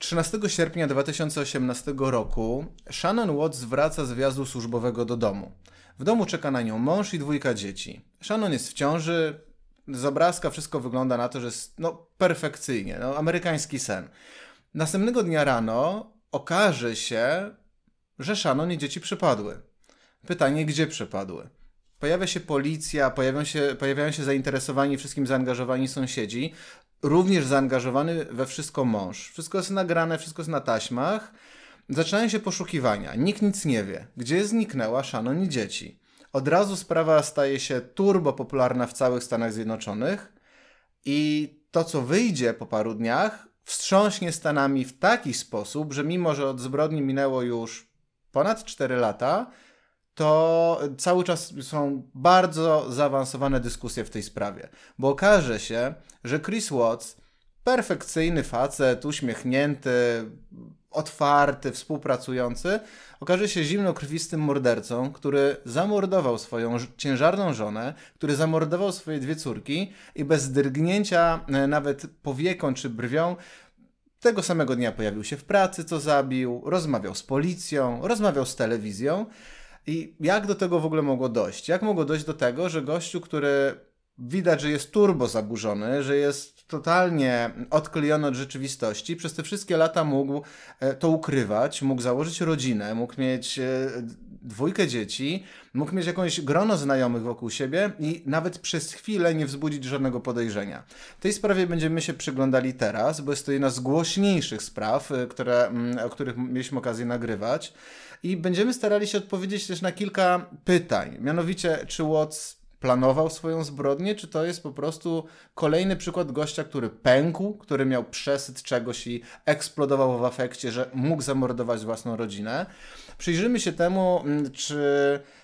13 sierpnia 2018 roku Shannon Watts wraca z wjazdu służbowego do domu. W domu czeka na nią mąż i dwójka dzieci. Shannon jest w ciąży, z obrazka wszystko wygląda na to, że jest no, perfekcyjnie, no, amerykański sen. Następnego dnia rano okaże się, że Shannon i dzieci przypadły. Pytanie, gdzie przypadły? Pojawia się policja, pojawiają się, pojawiają się zainteresowani, wszystkim zaangażowani sąsiedzi również zaangażowany we wszystko mąż. Wszystko jest nagrane, wszystko jest na taśmach. Zaczynają się poszukiwania. Nikt nic nie wie. Gdzie zniknęła Shannon i dzieci? Od razu sprawa staje się turbo popularna w całych Stanach Zjednoczonych i to, co wyjdzie po paru dniach, wstrząśnie Stanami w taki sposób, że mimo, że od zbrodni minęło już ponad 4 lata, to cały czas są bardzo zaawansowane dyskusje w tej sprawie, bo okaże się, że Chris Watts, perfekcyjny facet, uśmiechnięty, otwarty, współpracujący, okaże się zimnokrwistym mordercą, który zamordował swoją ciężarną żonę, który zamordował swoje dwie córki i bez drgnięcia e, nawet powieką czy brwią tego samego dnia pojawił się w pracy, co zabił, rozmawiał z policją, rozmawiał z telewizją. I jak do tego w ogóle mogło dojść? Jak mogło dojść do tego, że gościu, który widać, że jest turbo zaburzony, że jest totalnie odklejony od rzeczywistości. Przez te wszystkie lata mógł e, to ukrywać, mógł założyć rodzinę, mógł mieć e, dwójkę dzieci, mógł mieć jakąś grono znajomych wokół siebie i nawet przez chwilę nie wzbudzić żadnego podejrzenia. Tej sprawie będziemy się przyglądali teraz, bo jest to jedna z głośniejszych spraw, e, które, mm, o których mieliśmy okazję nagrywać. I będziemy starali się odpowiedzieć też na kilka pytań. Mianowicie, czy Watts planował swoją zbrodnię, czy to jest po prostu kolejny przykład gościa, który pękł, który miał przesyt czegoś i eksplodował w afekcie, że mógł zamordować własną rodzinę. Przyjrzymy się temu, mm, czy,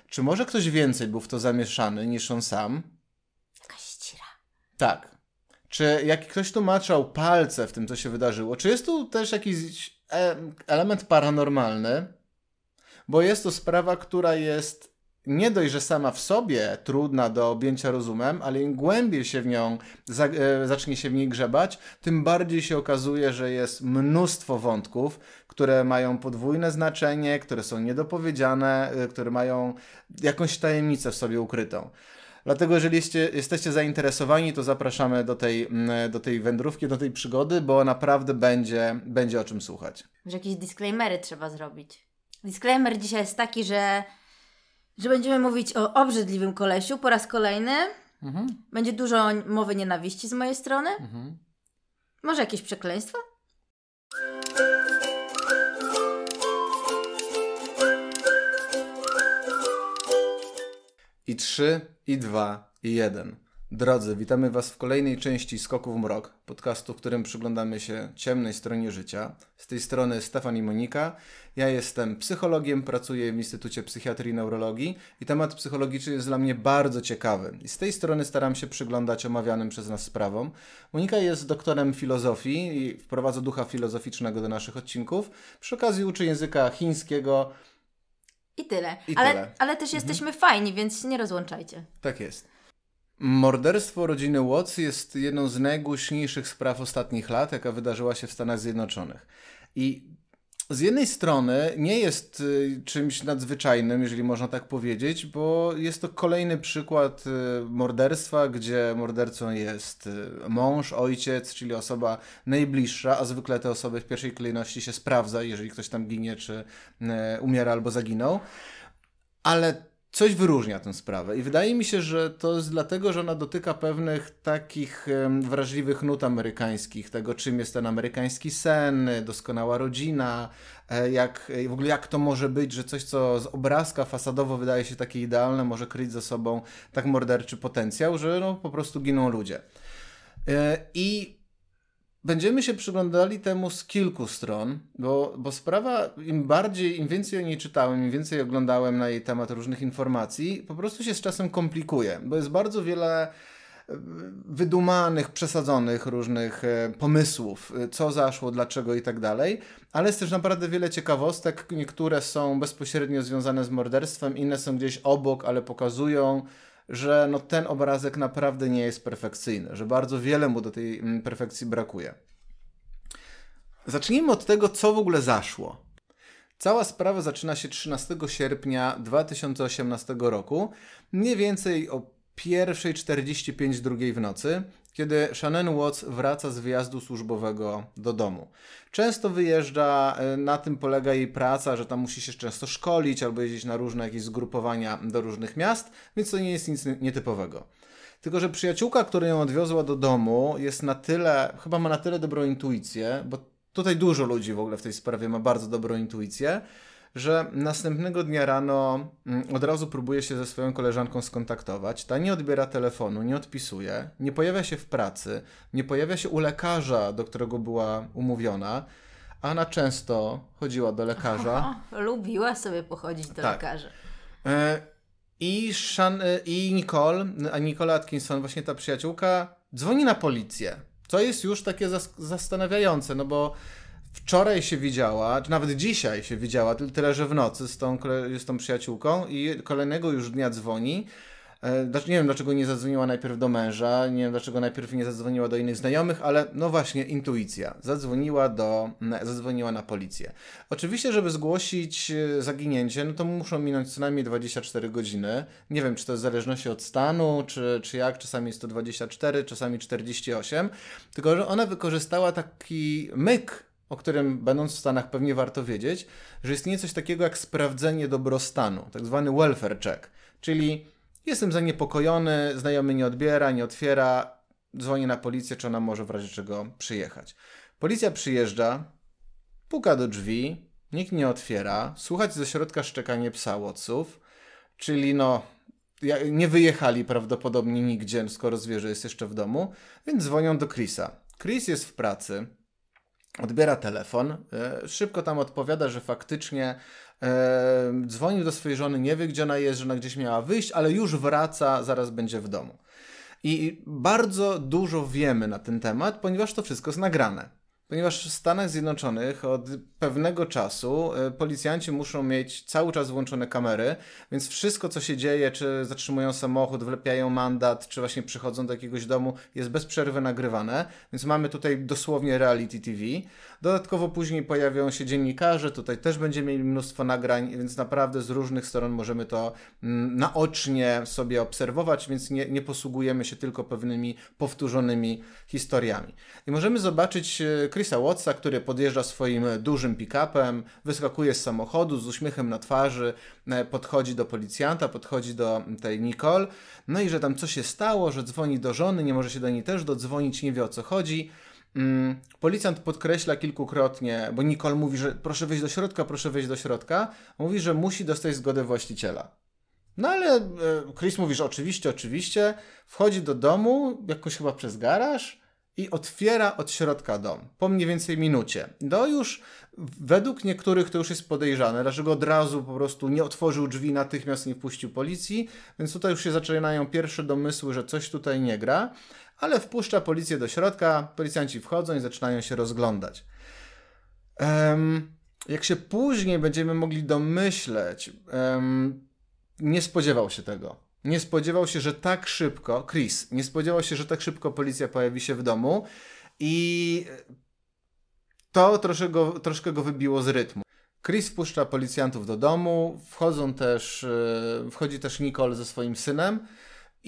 czy może ktoś więcej był w to zamieszany niż on sam. Jakaś Tak. Czy jak ktoś tu maczał palce w tym, co się wydarzyło, czy jest tu też jakiś e, element paranormalny? Bo jest to sprawa, która jest nie dość, że sama w sobie trudna do objęcia rozumem, ale im głębiej się w nią za, e, zacznie się w niej grzebać, tym bardziej się okazuje, że jest mnóstwo wątków, które mają podwójne znaczenie, które są niedopowiedziane, e, które mają jakąś tajemnicę w sobie ukrytą. Dlatego, jeżeli jesteście, jesteście zainteresowani, to zapraszamy do tej, do tej wędrówki, do tej przygody, bo naprawdę będzie, będzie o czym słuchać. Może jakieś disclaimery trzeba zrobić. Disclaimer dzisiaj jest taki, że że będziemy mówić o obrzydliwym kolesiu po raz kolejny. Mhm. Będzie dużo mowy nienawiści z mojej strony. Mhm. Może jakieś przekleństwa? I trzy, i dwa, i jeden. Drodzy, witamy Was w kolejnej części Skoku w Mrok, podcastu, w którym przyglądamy się ciemnej stronie życia. Z tej strony Stefan i Monika. Ja jestem psychologiem, pracuję w Instytucie Psychiatrii i Neurologii i temat psychologiczny jest dla mnie bardzo ciekawy. I z tej strony staram się przyglądać omawianym przez nas sprawom. Monika jest doktorem filozofii i wprowadza ducha filozoficznego do naszych odcinków. Przy okazji uczy języka chińskiego. I tyle. I ale, tyle. ale też mhm. jesteśmy mhm. fajni, więc nie rozłączajcie. Tak jest. Morderstwo rodziny Watts jest jedną z najgłośniejszych spraw ostatnich lat, jaka wydarzyła się w Stanach Zjednoczonych. I z jednej strony nie jest y, czymś nadzwyczajnym, jeżeli można tak powiedzieć, bo jest to kolejny przykład y, morderstwa, gdzie mordercą jest y, mąż, ojciec, czyli osoba najbliższa, a zwykle te osoby w pierwszej kolejności się sprawdza, jeżeli ktoś tam ginie, czy umiera albo zaginął. Ale coś wyróżnia tę sprawę. I wydaje mi się, że to jest dlatego, że ona dotyka pewnych takich wrażliwych nut amerykańskich, tego czym jest ten amerykański sen, doskonała rodzina, e, jak, e, w ogóle jak to może być, że coś, co z obrazka fasadowo wydaje się takie idealne, może kryć za sobą tak morderczy potencjał, że no, po prostu giną ludzie. E, I Będziemy się przyglądali temu z kilku stron, bo, bo sprawa, im bardziej, im więcej o niej czytałem, im więcej oglądałem na jej temat różnych informacji, po prostu się z czasem komplikuje, bo jest bardzo wiele e, wydumanych, przesadzonych różnych e, pomysłów, e, co zaszło, dlaczego i tak dalej, ale jest też naprawdę wiele ciekawostek. Niektóre są bezpośrednio związane z morderstwem, inne są gdzieś obok, ale pokazują że no ten obrazek naprawdę nie jest perfekcyjny, że bardzo wiele mu do tej mm, perfekcji brakuje. Zacznijmy od tego, co w ogóle zaszło. Cała sprawa zaczyna się 13 sierpnia 2018 roku, mniej więcej o pierwszej 45 drugiej w nocy, kiedy Shannon Watts wraca z wyjazdu służbowego do domu. Często wyjeżdża, y, na tym polega jej praca, że tam musi się często szkolić albo jeździć na różne jakieś zgrupowania do różnych miast, więc to nie jest nic nietypowego. Tylko, że przyjaciółka, która ją odwiozła do domu, jest na tyle, chyba ma na tyle dobrą intuicję, bo tutaj dużo ludzi w ogóle w tej sprawie ma bardzo dobrą intuicję, że następnego dnia rano mm, od razu próbuje się ze swoją koleżanką skontaktować. Ta nie odbiera telefonu, nie odpisuje, nie pojawia się w pracy, nie pojawia się u lekarza, do którego była umówiona. Anna często chodziła do lekarza. O, lubiła sobie pochodzić do tak. lekarza. E, I, Shan, e, I Nicole, a Nicole Atkinson, właśnie ta przyjaciółka, dzwoni na policję. Co jest już takie zas zastanawiające, no bo wczoraj się widziała, czy nawet dzisiaj się widziała, tyle że w nocy z tą, z tą przyjaciółką i kolejnego już dnia dzwoni. E, nie wiem, dlaczego nie zadzwoniła najpierw do męża, nie wiem, dlaczego najpierw nie zadzwoniła do innych znajomych, ale no właśnie, intuicja. Zadzwoniła do, zadzwoniła na policję. Oczywiście, żeby zgłosić e, zaginięcie, no to muszą minąć co najmniej 24 godziny. Nie wiem, czy to jest w zależności od stanu, czy, czy jak, czasami jest to 24, czasami 48, tylko że ona wykorzystała taki myk o którym będąc w Stanach pewnie warto wiedzieć, że istnieje coś takiego jak sprawdzenie dobrostanu, tak zwany welfare check, czyli jestem zaniepokojony, znajomy nie odbiera, nie otwiera, dzwonię na policję, czy ona może w razie czego przyjechać. Policja przyjeżdża, puka do drzwi, nikt nie otwiera, słuchać ze środka szczekanie psa Watsów, czyli no nie wyjechali prawdopodobnie nigdzie, skoro zwierzę jest jeszcze w domu, więc dzwonią do Chrisa. Chris jest w pracy, odbiera telefon, e, szybko tam odpowiada, że faktycznie e, dzwonił do swojej żony, nie wie gdzie ona jest, że ona gdzieś miała wyjść, ale już wraca, zaraz będzie w domu. I bardzo dużo wiemy na ten temat, ponieważ to wszystko jest nagrane. Ponieważ w Stanach Zjednoczonych od pewnego czasu e, policjanci muszą mieć cały czas włączone kamery, więc wszystko co się dzieje, czy zatrzymują samochód, wlepiają mandat, czy właśnie przychodzą do jakiegoś domu, jest bez przerwy nagrywane, więc mamy tutaj dosłownie reality TV. Dodatkowo później pojawią się dziennikarze, tutaj też będziemy mieli mnóstwo nagrań, więc naprawdę z różnych stron możemy to mm, naocznie sobie obserwować, więc nie, nie posługujemy się tylko pewnymi powtórzonymi historiami. I możemy zobaczyć e, Chrisa Wattsa, który podjeżdża swoim dużym pick-upem, wyskakuje z samochodu z uśmiechem na twarzy, e, podchodzi do policjanta, podchodzi do tej Nicole, no i że tam coś się stało, że dzwoni do żony, nie może się do niej też dodzwonić, nie wie o co chodzi. Mm, policjant podkreśla kilkukrotnie, bo Nicole mówi, że proszę wejść do środka, proszę wejść do środka. Mówi, że musi dostać zgodę właściciela. No ale e, Chris mówi, że oczywiście, oczywiście. Wchodzi do domu, jakoś chyba przez garaż i otwiera od środka dom po mniej więcej minucie. No już według niektórych to już jest podejrzane, dlaczego od razu po prostu nie otworzył drzwi, natychmiast nie wpuścił policji, więc tutaj już się zaczynają pierwsze domysły, że coś tutaj nie gra ale wpuszcza policję do środka, policjanci wchodzą i zaczynają się rozglądać. Um, jak się później będziemy mogli domyśleć, um, nie spodziewał się tego. Nie spodziewał się, że tak szybko, Chris, nie spodziewał się, że tak szybko policja pojawi się w domu i to troszkę go, troszkę go wybiło z rytmu. Chris wpuszcza policjantów do domu, wchodzą też, e, wchodzi też Nicole ze swoim synem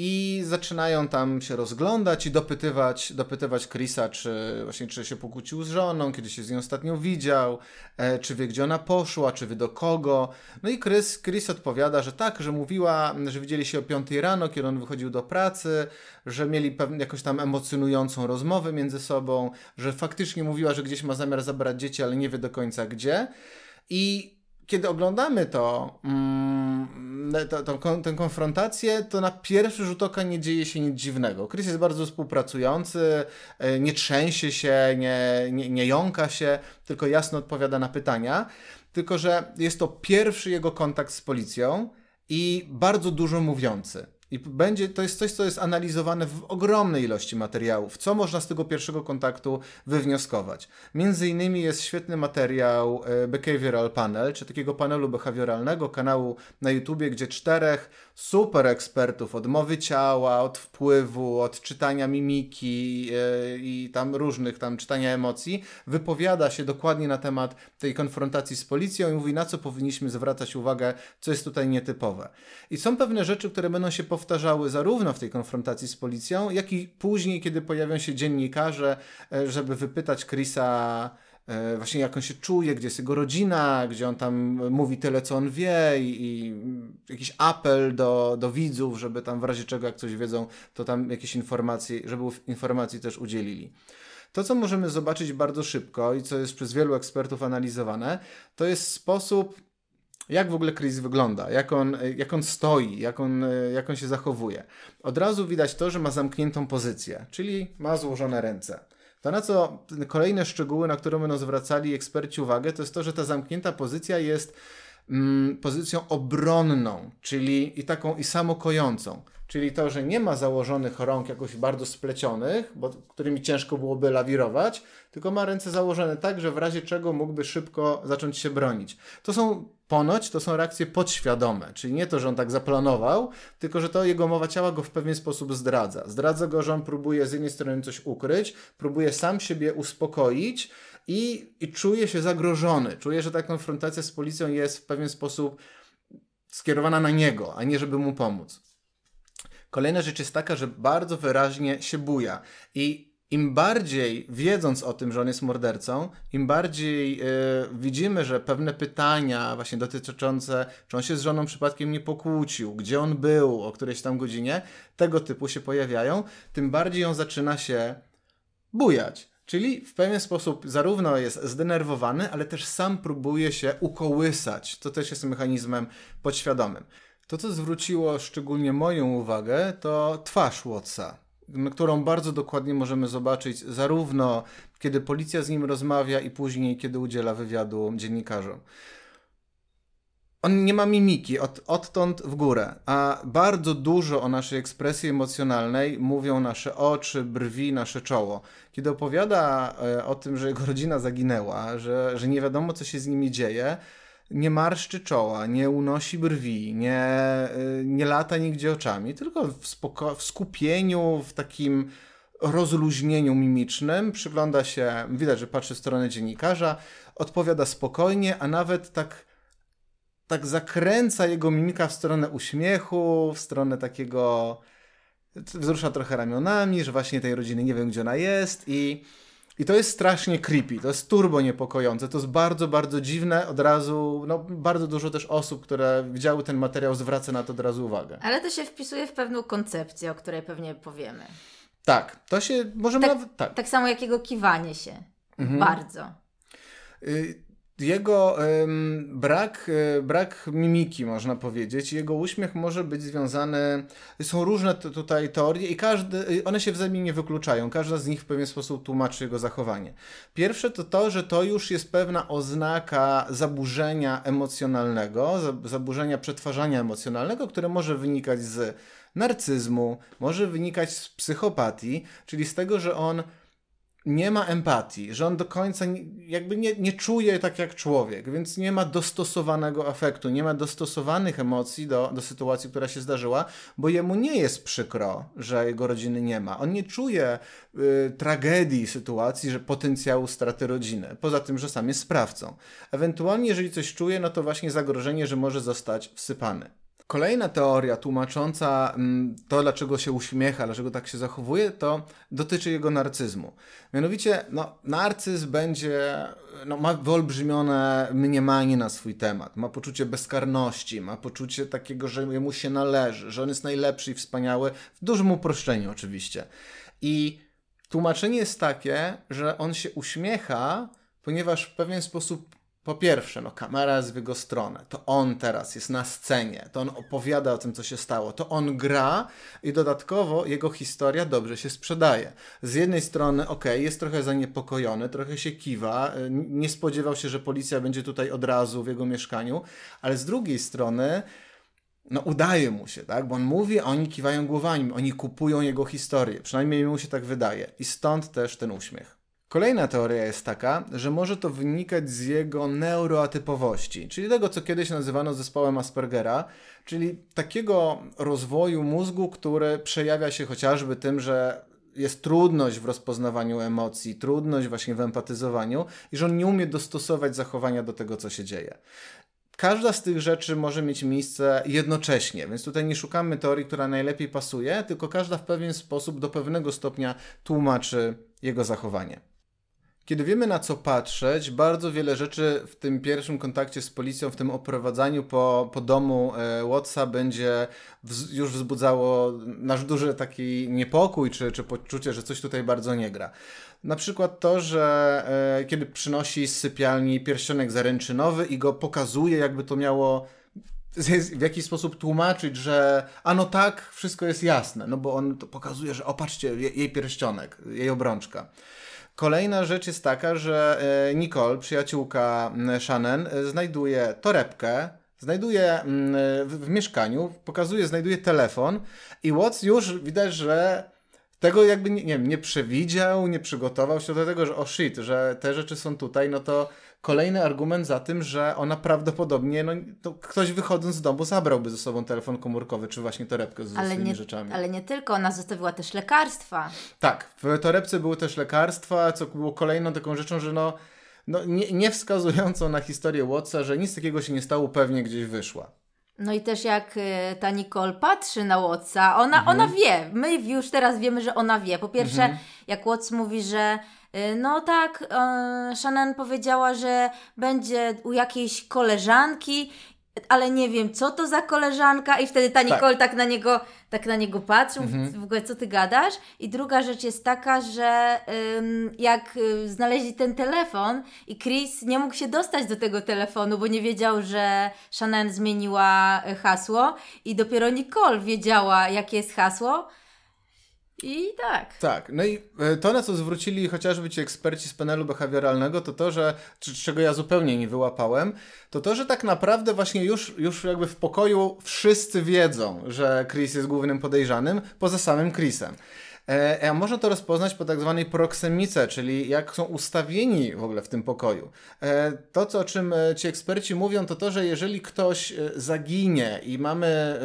i zaczynają tam się rozglądać i dopytywać, dopytywać Chrisa, czy właśnie czy się pokłócił z żoną, kiedy się z nią ostatnio widział, e, czy wie, gdzie ona poszła, czy wie do kogo. No i Chris, Chris odpowiada, że tak, że mówiła, że widzieli się o 5 rano, kiedy on wychodził do pracy, że mieli pewnie jakąś tam emocjonującą rozmowę między sobą, że faktycznie mówiła, że gdzieś ma zamiar zabrać dzieci, ale nie wie do końca gdzie. I kiedy oglądamy to, mm, to, to, tę konfrontację, to na pierwszy rzut oka nie dzieje się nic dziwnego. Chris jest bardzo współpracujący, e, nie trzęsie się, nie, nie, nie jąka się, tylko jasno odpowiada na pytania. Tylko, że jest to pierwszy jego kontakt z policją i bardzo dużo mówiący. I będzie, to jest coś, co jest analizowane w ogromnej ilości materiałów. Co można z tego pierwszego kontaktu wywnioskować? Między innymi jest świetny materiał e, Behavioral Panel, czy takiego panelu behawioralnego, kanału na YouTubie, gdzie czterech super ekspertów od mowy ciała, od wpływu, od czytania mimiki yy, i tam różnych tam czytania emocji, wypowiada się dokładnie na temat tej konfrontacji z policją i mówi na co powinniśmy zwracać uwagę, co jest tutaj nietypowe. I są pewne rzeczy, które będą się powtarzały zarówno w tej konfrontacji z policją, jak i później, kiedy pojawią się dziennikarze, e, żeby wypytać Chrisa E, właśnie jak on się czuje, gdzie jest jego rodzina, gdzie on tam mówi tyle, co on wie i, i, jakiś apel do, do widzów, żeby tam w razie czego, jak coś wiedzą, to tam jakieś informacje, żeby informacji też udzielili. To, co możemy zobaczyć bardzo szybko i co jest przez wielu ekspertów analizowane, to jest sposób, jak w ogóle Chris wygląda, jak on, jak on stoi, jak on, jak on się zachowuje. Od razu widać to, że ma zamkniętą pozycję, czyli ma złożone ręce. To, na co kolejne szczegóły, na które będą zwracali eksperci uwagę, to jest to, że ta zamknięta pozycja jest mm, pozycją obronną, czyli i taką i samokojącą. Czyli to, że nie ma założonych rąk jakoś bardzo splecionych, bo, którymi ciężko byłoby lawirować, tylko ma ręce założone tak, że w razie czego mógłby szybko zacząć się bronić. To są ponoć to są reakcje podświadome, czyli nie to, że on tak zaplanował, tylko że to jego mowa ciała go w pewien sposób zdradza. Zdradza go, że on próbuje z jednej strony coś ukryć, próbuje sam siebie uspokoić i, i czuje się zagrożony. Czuje, że ta konfrontacja z policją jest w pewien sposób skierowana na niego, a nie żeby mu pomóc. Kolejna rzecz jest taka, że bardzo wyraźnie się buja i im bardziej wiedząc o tym, że on jest mordercą, im bardziej e, widzimy, że pewne pytania właśnie dotyczące, czy on się z żoną przypadkiem nie pokłócił, gdzie on był o którejś tam godzinie, tego typu się pojawiają, tym bardziej on zaczyna się bujać. Czyli w pewien sposób zarówno jest zdenerwowany, ale też sam próbuje się ukołysać. To też jest mechanizmem podświadomym. To, co zwróciło szczególnie moją uwagę, to twarz Watsa którą bardzo dokładnie możemy zobaczyć zarówno kiedy policja z nim rozmawia i później kiedy udziela wywiadu dziennikarzom. On nie ma mimiki od, odtąd w górę, a bardzo dużo o naszej ekspresji emocjonalnej mówią nasze oczy, brwi, nasze czoło. Kiedy opowiada e, o tym, że jego rodzina zaginęła, że, że nie wiadomo co się z nimi dzieje, nie marszczy czoła, nie unosi brwi, nie, y, nie lata nigdzie oczami, tylko w, spoko- w skupieniu, w takim rozluźnieniu mimicznym, przygląda się, widać, że patrzy w stronę dziennikarza, odpowiada spokojnie, a nawet tak, tak zakręca jego mimika w stronę uśmiechu, w stronę takiego wzrusza trochę ramionami, że właśnie tej rodziny nie wiem, gdzie ona jest i i to jest strasznie creepy, to jest turbo niepokojące, to jest bardzo, bardzo dziwne, od razu, no bardzo dużo też osób, które widziały ten materiał, zwraca na to od razu uwagę. Ale to się wpisuje w pewną koncepcję, o której pewnie powiemy. Tak, to się, możemy tak, nawet, tak. tak samo jak jego kiwanie się, mhm. bardzo. Y jego ym, brak, y, brak mimiki, można powiedzieć, jego uśmiech może być związany. Są różne tutaj teorie i każdy, one się wzajemnie nie wykluczają. Każda z nich w pewien sposób tłumaczy jego zachowanie. Pierwsze to to, że to już jest pewna oznaka zaburzenia emocjonalnego, zaburzenia przetwarzania emocjonalnego, które może wynikać z narcyzmu, może wynikać z psychopatii, czyli z tego, że on nie ma empatii, że on do końca nie, jakby nie, nie czuje tak jak człowiek, więc nie ma dostosowanego afektu, nie ma dostosowanych emocji do, do sytuacji, która się zdarzyła, bo jemu nie jest przykro, że jego rodziny nie ma. On nie czuje y, tragedii sytuacji, że potencjału straty rodziny, poza tym, że sam jest sprawcą. Ewentualnie, jeżeli coś czuje, no to właśnie zagrożenie, że może zostać wsypany. Kolejna teoria tłumacząca mm, to, dlaczego się uśmiecha, dlaczego tak się zachowuje, to dotyczy jego narcyzmu. Mianowicie, no, narcyzm będzie, no, ma wyolbrzymione mniemanie na swój temat, ma poczucie bezkarności, ma poczucie takiego, że jemu się należy, że on jest najlepszy i wspaniały, w dużym uproszczeniu oczywiście. I tłumaczenie jest takie, że on się uśmiecha, ponieważ w pewien sposób po pierwsze, no kamera jest w jego stronę. To on teraz jest na scenie. To on opowiada o tym, co się stało. To on gra i dodatkowo jego historia dobrze się sprzedaje. Z jednej strony, ok, jest trochę zaniepokojony, trochę się kiwa. Y, nie spodziewał się, że policja będzie tutaj od razu w jego mieszkaniu, ale z drugiej strony no udaje mu się, tak? Bo on mówi, a oni kiwają głowami, oni kupują jego historię. Przynajmniej mu się tak wydaje. I stąd też ten uśmiech. Kolejna teoria jest taka, że może to wynikać z jego neuroatypowości, czyli tego, co kiedyś nazywano zespołem Aspergera, czyli takiego rozwoju mózgu, który przejawia się chociażby tym, że jest trudność w rozpoznawaniu emocji, trudność właśnie w empatyzowaniu i że on nie umie dostosować zachowania do tego, co się dzieje. Każda z tych rzeczy może mieć miejsce jednocześnie, więc tutaj nie szukamy teorii, która najlepiej pasuje, tylko każda w pewien sposób do pewnego stopnia tłumaczy jego zachowanie. Kiedy wiemy na co patrzeć, bardzo wiele rzeczy w tym pierwszym kontakcie z policją, w tym oprowadzaniu po, po domu e, Watsa będzie w, już wzbudzało nasz duży taki niepokój czy, czy poczucie, że coś tutaj bardzo nie gra. Na przykład to, że e, kiedy przynosi z sypialni pierścionek zaręczynowy i go pokazuje, jakby to miało w jakiś sposób tłumaczyć, że a no tak, wszystko jest jasne, no bo on to pokazuje, że opatrzcie jej pierścionek, jej obrączka. Kolejna rzecz jest taka, że e, Nicole, przyjaciółka Shannon, e, znajduje torebkę, znajduje e, w mieszkaniu, pokazuje, znajduje telefon i Watts już widać, że tego jakby nie, nie, nie przewidział, nie przygotował się do tego, że o shit, że te rzeczy są tutaj, no to kolejny argument za tym, że ona prawdopodobnie, no ktoś wychodząc z domu zabrałby ze sobą telefon komórkowy, czy właśnie torebkę z ale nie, rzeczami. Ale nie tylko, ona zostawiła też lekarstwa. Tak, w torebce były też lekarstwa, co było kolejną taką rzeczą, że no, no nie, nie wskazującą na historię Watsa, że nic takiego się nie stało, pewnie gdzieś wyszła. No i też jak e, ta Nicole patrzy na Watsa, ona, mhm. ona wie. My już teraz wiemy, że ona wie. Po pierwsze, mhm. jak Watts mówi, że Y, no tak, y, Shannon powiedziała, że będzie u jakiejś koleżanki, ale nie wiem, co to za koleżanka i wtedy ta tak. Nicole tak, tak na niego tak na niego patrzył, mhm. w ogóle co ty gadasz? I druga rzecz jest taka, że ym, jak y, znaleźli ten telefon i Chris nie mógł się dostać do tego telefonu, bo nie wiedział, że Shannon zmieniła hasło i dopiero Nicole wiedziała, jakie jest hasło, i tak. Tak. No i e, to, na co zwrócili chociażby ci eksperci z panelu behawioralnego, to to, że, czego ja zupełnie nie wyłapałem, to to, że tak naprawdę właśnie już, już jakby w pokoju wszyscy wiedzą, że Chris jest głównym podejrzanym, poza samym Chrisem. E, e, a można to rozpoznać po tak zwanej proksemice, czyli jak są ustawieni w ogóle w tym pokoju. E, to, co, o czym ci eksperci mówią, to to, że jeżeli ktoś zaginie i mamy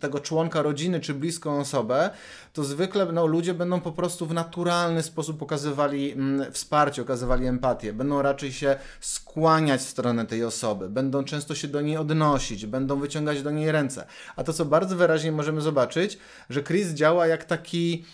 tego członka rodziny czy bliską osobę, to zwykle no, ludzie będą po prostu w naturalny sposób okazywali wsparcie, okazywali empatię. Będą raczej się skłaniać w stronę tej osoby, będą często się do niej odnosić, będą wyciągać do niej ręce. A to, co bardzo wyraźnie możemy zobaczyć, że Chris działa jak taki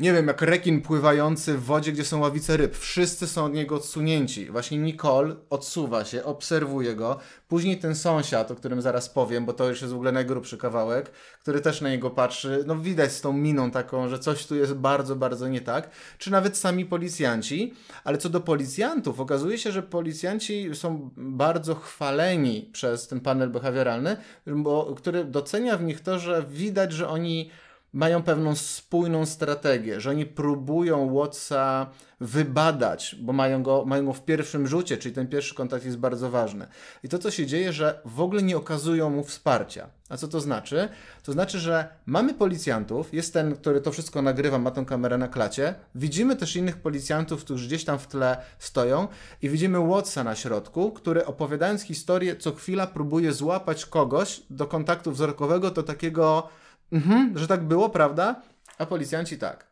nie wiem, jak rekin pływający w wodzie, gdzie są ławice ryb. Wszyscy są od niego odsunięci. Właśnie Nicole odsuwa się, obserwuje go. Później ten sąsiad, o którym zaraz powiem, bo to już jest w ogóle najgrubszy kawałek, który też na niego patrzy. No widać z tą miną taką, że coś tu jest bardzo, bardzo nie tak. Czy nawet sami policjanci. Ale co do policjantów, okazuje się, że policjanci są bardzo chwaleni przez ten panel behawioralny, bo, który docenia w nich to, że widać, że oni mają pewną spójną strategię, że oni próbują Watsa wybadać, bo mają go, mają go w pierwszym rzucie, czyli ten pierwszy kontakt jest bardzo ważny. I to, co się dzieje, że w ogóle nie okazują mu wsparcia. A co to znaczy? To znaczy, że mamy policjantów, jest ten, który to wszystko nagrywa, ma tą kamerę na klacie, widzimy też innych policjantów, którzy gdzieś tam w tle stoją i widzimy Watsa na środku, który opowiadając historię, co chwila próbuje złapać kogoś do kontaktu wzrokowego, do takiego Mhm, że tak było, prawda? A policjanci tak.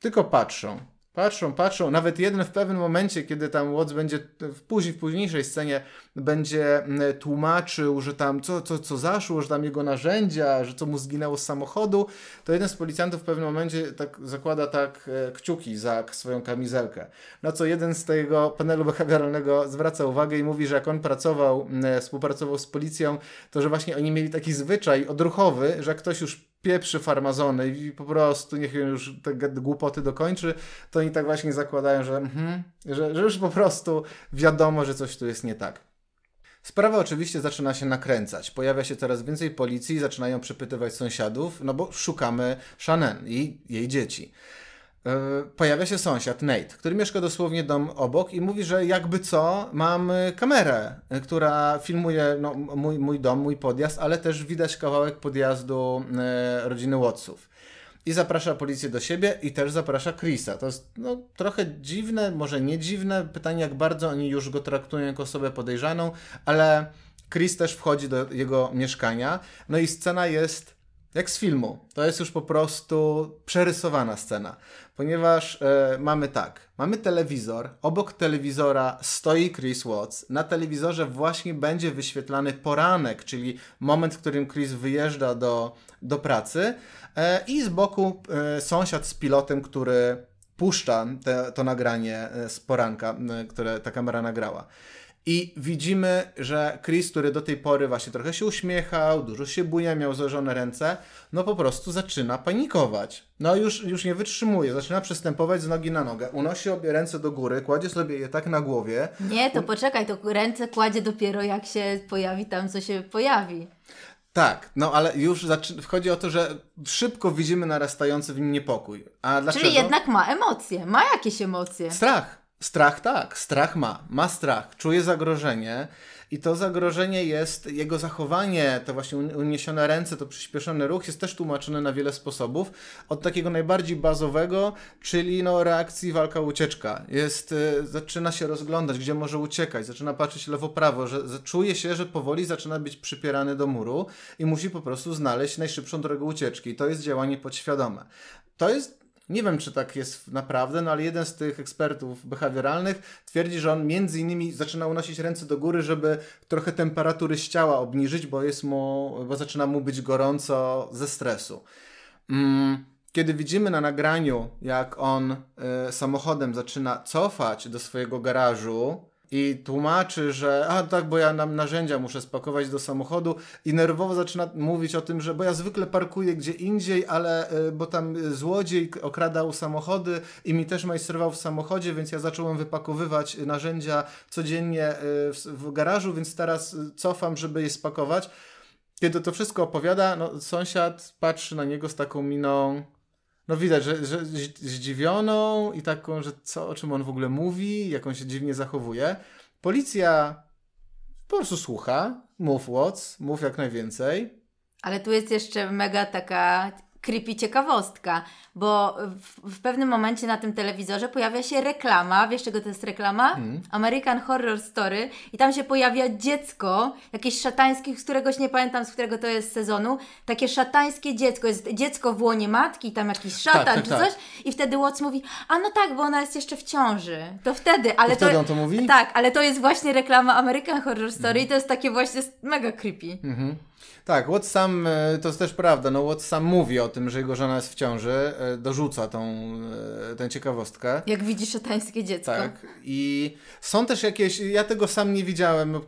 Tylko patrzą. Patrzą, patrzą. Nawet jeden w pewnym momencie, kiedy tam Watts będzie w, później, w późniejszej scenie będzie mm, tłumaczył, że tam co, co, co zaszło, że tam jego narzędzia, że co mu zginęło z samochodu, to jeden z policjantów w pewnym momencie tak zakłada tak e, kciuki za swoją kamizelkę. Na co jeden z tego panelu behawioralnego zwraca uwagę i mówi, że jak on pracował, mm, e, współpracował z policją, to że właśnie oni mieli taki zwyczaj odruchowy, że jak ktoś już pieprzy farmazony i po prostu niech już te głupoty dokończy, to oni tak właśnie zakładają, że, mm, że, że już po prostu wiadomo, że coś tu jest nie tak. Sprawa oczywiście zaczyna się nakręcać. Pojawia się coraz więcej policji, zaczynają przepytywać sąsiadów, no bo szukamy Shannon i jej dzieci. E, pojawia się sąsiad, Nate, który mieszka dosłownie dom obok i mówi, że jakby co, mam e, kamerę, e, która filmuje no, mój, mój dom, mój podjazd, ale też widać kawałek podjazdu rodziny Watsów. I zaprasza policję do siebie i też zaprasza Chrisa. To jest no, trochę dziwne, może nie dziwne, pytanie jak bardzo oni już go traktują jako osobę podejrzaną, ale Chris też wchodzi do jego mieszkania. No i scena jest jak z filmu. To jest już po prostu przerysowana scena ponieważ e, mamy tak, mamy telewizor, obok telewizora stoi Chris Watts, na telewizorze właśnie będzie wyświetlany poranek, czyli moment, w którym Chris wyjeżdża do, do pracy e, i z boku e, sąsiad z pilotem, który puszcza te, to nagranie e, z poranka, e, które ta kamera nagrała. I widzimy, że Chris, który do tej pory właśnie trochę się uśmiechał, dużo się buja, miał złożone ręce, no po prostu zaczyna panikować. No już, już nie wytrzymuje, zaczyna przystępować z nogi na nogę. Unosi obie ręce do góry, kładzie sobie je tak na głowie. Nie, to poczekaj, to ręce kładzie dopiero jak się pojawi tam, co się pojawi. Tak, no ale już wchodzi o to, że szybko widzimy narastający w nim niepokój. A dlaczego? Czyli jednak ma emocje, ma jakieś emocje. Strach. Strach tak, strach ma, ma strach, czuje zagrożenie i to zagrożenie jest jego zachowanie, to właśnie uniesione ręce, to przyspieszony ruch jest też tłumaczone na wiele sposobów, od takiego najbardziej bazowego, czyli no reakcji walka ucieczka. Jest, y, zaczyna się rozglądać, gdzie może uciekać, zaczyna patrzeć lewo prawo, że, czuje się, że powoli zaczyna być przypierany do muru i musi po prostu znaleźć najszybszą drogę ucieczki. To jest działanie podświadome. To jest nie wiem, czy tak jest naprawdę, no ale jeden z tych ekspertów behawioralnych twierdzi, że on między innymi zaczyna unosić ręce do góry, żeby trochę temperatury z ciała obniżyć, bo, jest mu, bo zaczyna mu być gorąco ze stresu. Mm, kiedy widzimy na nagraniu, jak on y, samochodem zaczyna cofać do swojego garażu, i tłumaczy, że a tak, bo ja nam narzędzia muszę spakować do samochodu i nerwowo zaczyna mówić o tym, że bo ja zwykle parkuję gdzie indziej, ale y, bo tam złodziej okradał samochody i mi też majstrował w samochodzie, więc ja zacząłem wypakowywać narzędzia codziennie y, w, w garażu, więc teraz y, cofam, żeby je spakować. Kiedy to wszystko opowiada, no, sąsiad patrzy na niego z taką miną no widać, że, że zdziwioną i taką, że co, o czym on w ogóle mówi, jak on się dziwnie zachowuje. Policja po prostu słucha, mów Watts, mów jak najwięcej. Ale tu jest jeszcze mega taka creepy ciekawostka, bo w, w, pewnym momencie na tym telewizorze pojawia się reklama. Wiesz, czego to jest reklama? Hmm. American Horror Story. I tam się pojawia dziecko, jakieś szatańskie, z któregoś nie pamiętam, z którego to jest sezonu. Takie szatańskie dziecko. Jest dziecko w łonie matki, tam jakiś szatan tak, tak czy tak. coś. I wtedy Watts mówi, a no tak, bo ona jest jeszcze w ciąży. To wtedy, ale to... wtedy to, on to mówi? Tak, ale to jest właśnie reklama American Horror Story hmm. i mhm. to jest takie właśnie mega creepy. Mhm. Tak, Watts sam, e, to jest też prawda, no Watts sam mówi o tym, że jego żona jest w ciąży, e, dorzuca tą, e, tę ciekawostkę. Jak widzi szatańskie dziecko. Tak, i są też jakieś, ja tego sam nie widziałem,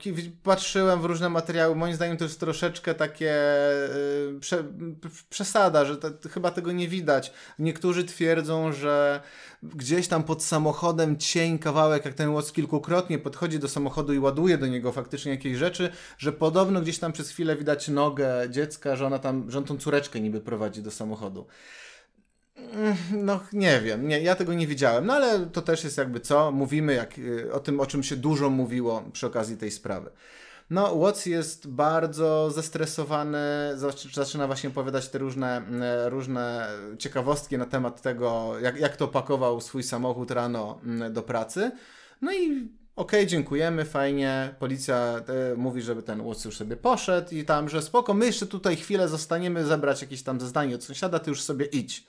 patrzyłem w różne materiały, moim zdaniem to jest troszeczkę takie prze, przesada, że to, chyba tego nie widać. Niektórzy twierdzą, że gdzieś tam pod samochodem cień, kawałek, jak ten Watts kilkukrotnie podchodzi do samochodu i ładuje do niego faktycznie jakieś rzeczy, że podobno gdzieś tam przez chwilę widać nogę dziecka, że ona tam, że on tą córeczkę niby prowadzi do samochodu. Mm, no, nie wiem, nie, ja tego nie widziałem, no ale to też jest jakby co, mówimy jak, y, o tym, o czym się dużo mówiło przy okazji tej sprawy. No, Watts jest bardzo zestresowany, zaczyna właśnie opowiadać te różne, mm, e, różne ciekawostki na temat tego, jak, jak to pakował swój samochód rano mm, do pracy. No i okej, okay, dziękujemy, fajnie, policja e, mówi, żeby ten łódź już sobie poszedł i tam, że spoko, my jeszcze tutaj chwilę zostaniemy zebrać jakieś tam zeznanie od sąsiada, ty już sobie idź.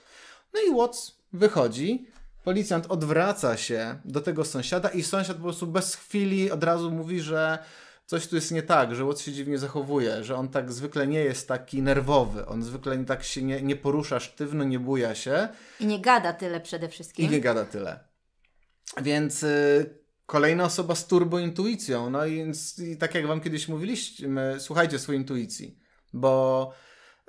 No i Watts wychodzi, policjant odwraca się do tego sąsiada i sąsiad po prostu bez chwili od razu mówi, że coś tu jest nie tak, że Watts się dziwnie zachowuje, że on tak zwykle nie jest taki nerwowy, on zwykle tak się nie, nie porusza sztywno, nie buja się. I nie gada tyle przede wszystkim. I nie gada tyle. Więc... Y kolejna osoba z turbointuicją. No i, i, tak jak wam kiedyś mówiliśmy, słuchajcie swojej intuicji, bo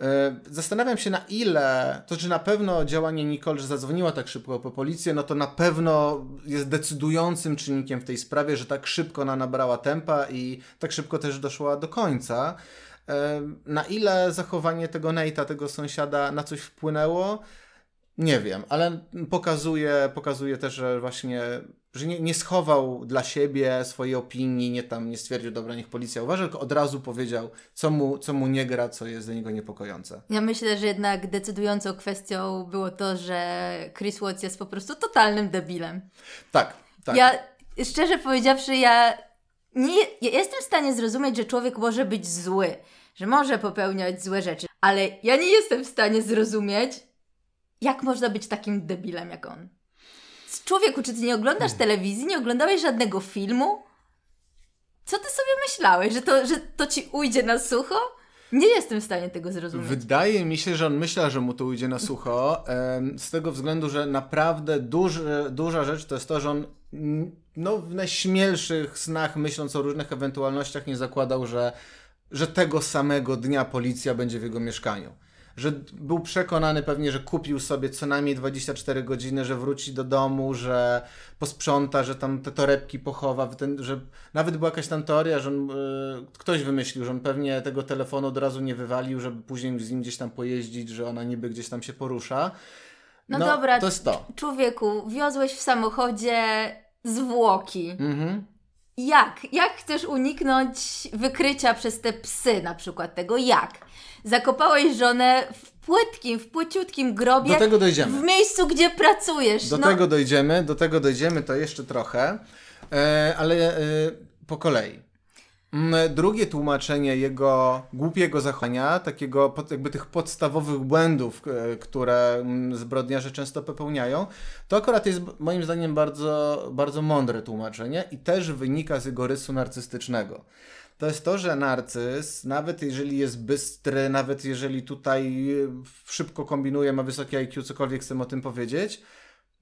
y, zastanawiam się na ile, to czy na pewno działanie Nicole, że zadzwoniła tak szybko po policję, no to na pewno jest decydującym czynnikiem w tej sprawie, że tak szybko ona nabrała tempa i tak szybko też doszła do końca. E, na ile zachowanie tego Nate'a, tego sąsiada na coś wpłynęło, nie wiem, ale pokazuje, pokazuje też, że właśnie że nie, nie, schował dla siebie swojej opinii, nie tam nie stwierdził, dobra, niech policja uważa, tylko od razu powiedział, co mu, co mu nie gra, co jest dla niego niepokojące. Ja myślę, że jednak decydującą kwestią było to, że Chris Watts jest po prostu totalnym debilem. Tak, tak. Ja, szczerze powiedziawszy, ja nie ja jestem w stanie zrozumieć, że człowiek może być zły, że może popełniać złe rzeczy, ale ja nie jestem w stanie zrozumieć, jak można być takim debilem jak on. Człowieku, czy ty nie oglądasz telewizji, nie oglądałeś żadnego filmu? Co ty sobie myślałeś, że to, że to ci ujdzie na sucho? Nie jestem w stanie tego zrozumieć. Wydaje mi się, że on myśla, że mu to ujdzie na sucho, z tego względu, że naprawdę duży, duża rzecz to jest to, że on no, w najśmielszych snach, myśląc o różnych ewentualnościach, nie zakładał, że, że tego samego dnia policja będzie w jego mieszkaniu że był przekonany pewnie, że kupił sobie co najmniej 24 godziny, że wróci do domu, że posprząta, że tam te torebki pochowa, ten, że nawet była jakaś tam teoria, że on, e, ktoś wymyślił, że on pewnie tego telefonu od razu nie wywalił, żeby później z nim gdzieś tam pojeździć, że ona niby gdzieś tam się porusza. No, no dobra, to jest to. człowieku, wiozłeś w samochodzie zwłoki. Mhm. Jak? Jak chcesz uniknąć wykrycia przez te psy na przykład tego? Jak? zakopałeś żonę w płytkim, w płyciutkim grobie. Do tego dojdziemy. W miejscu, gdzie pracujesz. Do no. tego dojdziemy, do tego dojdziemy to jeszcze trochę, e, ale e, po kolei. Mm, drugie tłumaczenie jego głupiego zachowania, takiego jakby tych podstawowych błędów, e, które mm, zbrodniarze często popełniają, to akurat jest moim zdaniem bardzo, bardzo mądre tłumaczenie i też wynika z jego rysu narcystycznego to jest to, że narcyz, nawet jeżeli jest bystry, nawet jeżeli tutaj e, szybko kombinuje, ma wysokie IQ, cokolwiek chcę o tym powiedzieć,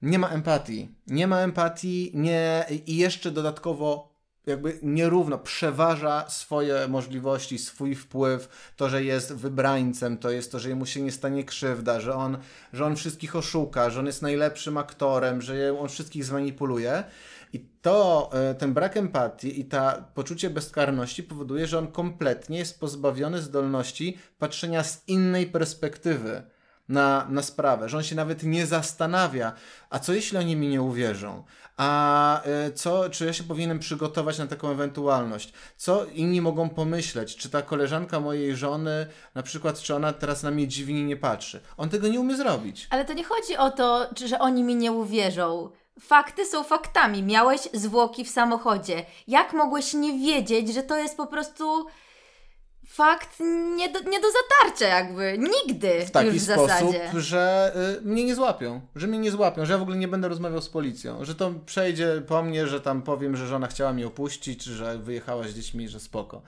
nie ma empatii. Nie ma empatii nie, i jeszcze dodatkowo jakby nierówno przeważa swoje możliwości, swój wpływ, to, że jest wybrańcem, to jest to, że mu się nie stanie krzywda, że on, że on wszystkich oszuka, że on jest najlepszym aktorem, że on wszystkich zmanipuluje. I to, e, ten brak empatii i ta poczucie bezkarności powoduje, że on kompletnie jest pozbawiony zdolności patrzenia z innej perspektywy na, na sprawę, że on się nawet nie zastanawia, a co jeśli oni mi nie uwierzą? A e, co, czy ja się powinienem przygotować na taką ewentualność? Co inni mogą pomyśleć? Czy ta koleżanka mojej żony, na przykład, czy ona teraz na mnie dziwnie nie patrzy? On tego nie umie zrobić. Ale to nie chodzi o to, że oni mi nie uwierzą. Fakty są faktami. Miałeś zwłoki w samochodzie. Jak mogłeś nie wiedzieć, że to jest po prostu fakt nie do, nie do zatarcia jakby. Nigdy w taki już w sposób, zasadzie. że y, mnie nie złapią. Że mnie nie złapią, że ja w ogóle nie będę rozmawiał z policją. Że to przejdzie po mnie, że tam powiem, że żona chciała mnie opuścić, że wyjechała z dziećmi, że spoko.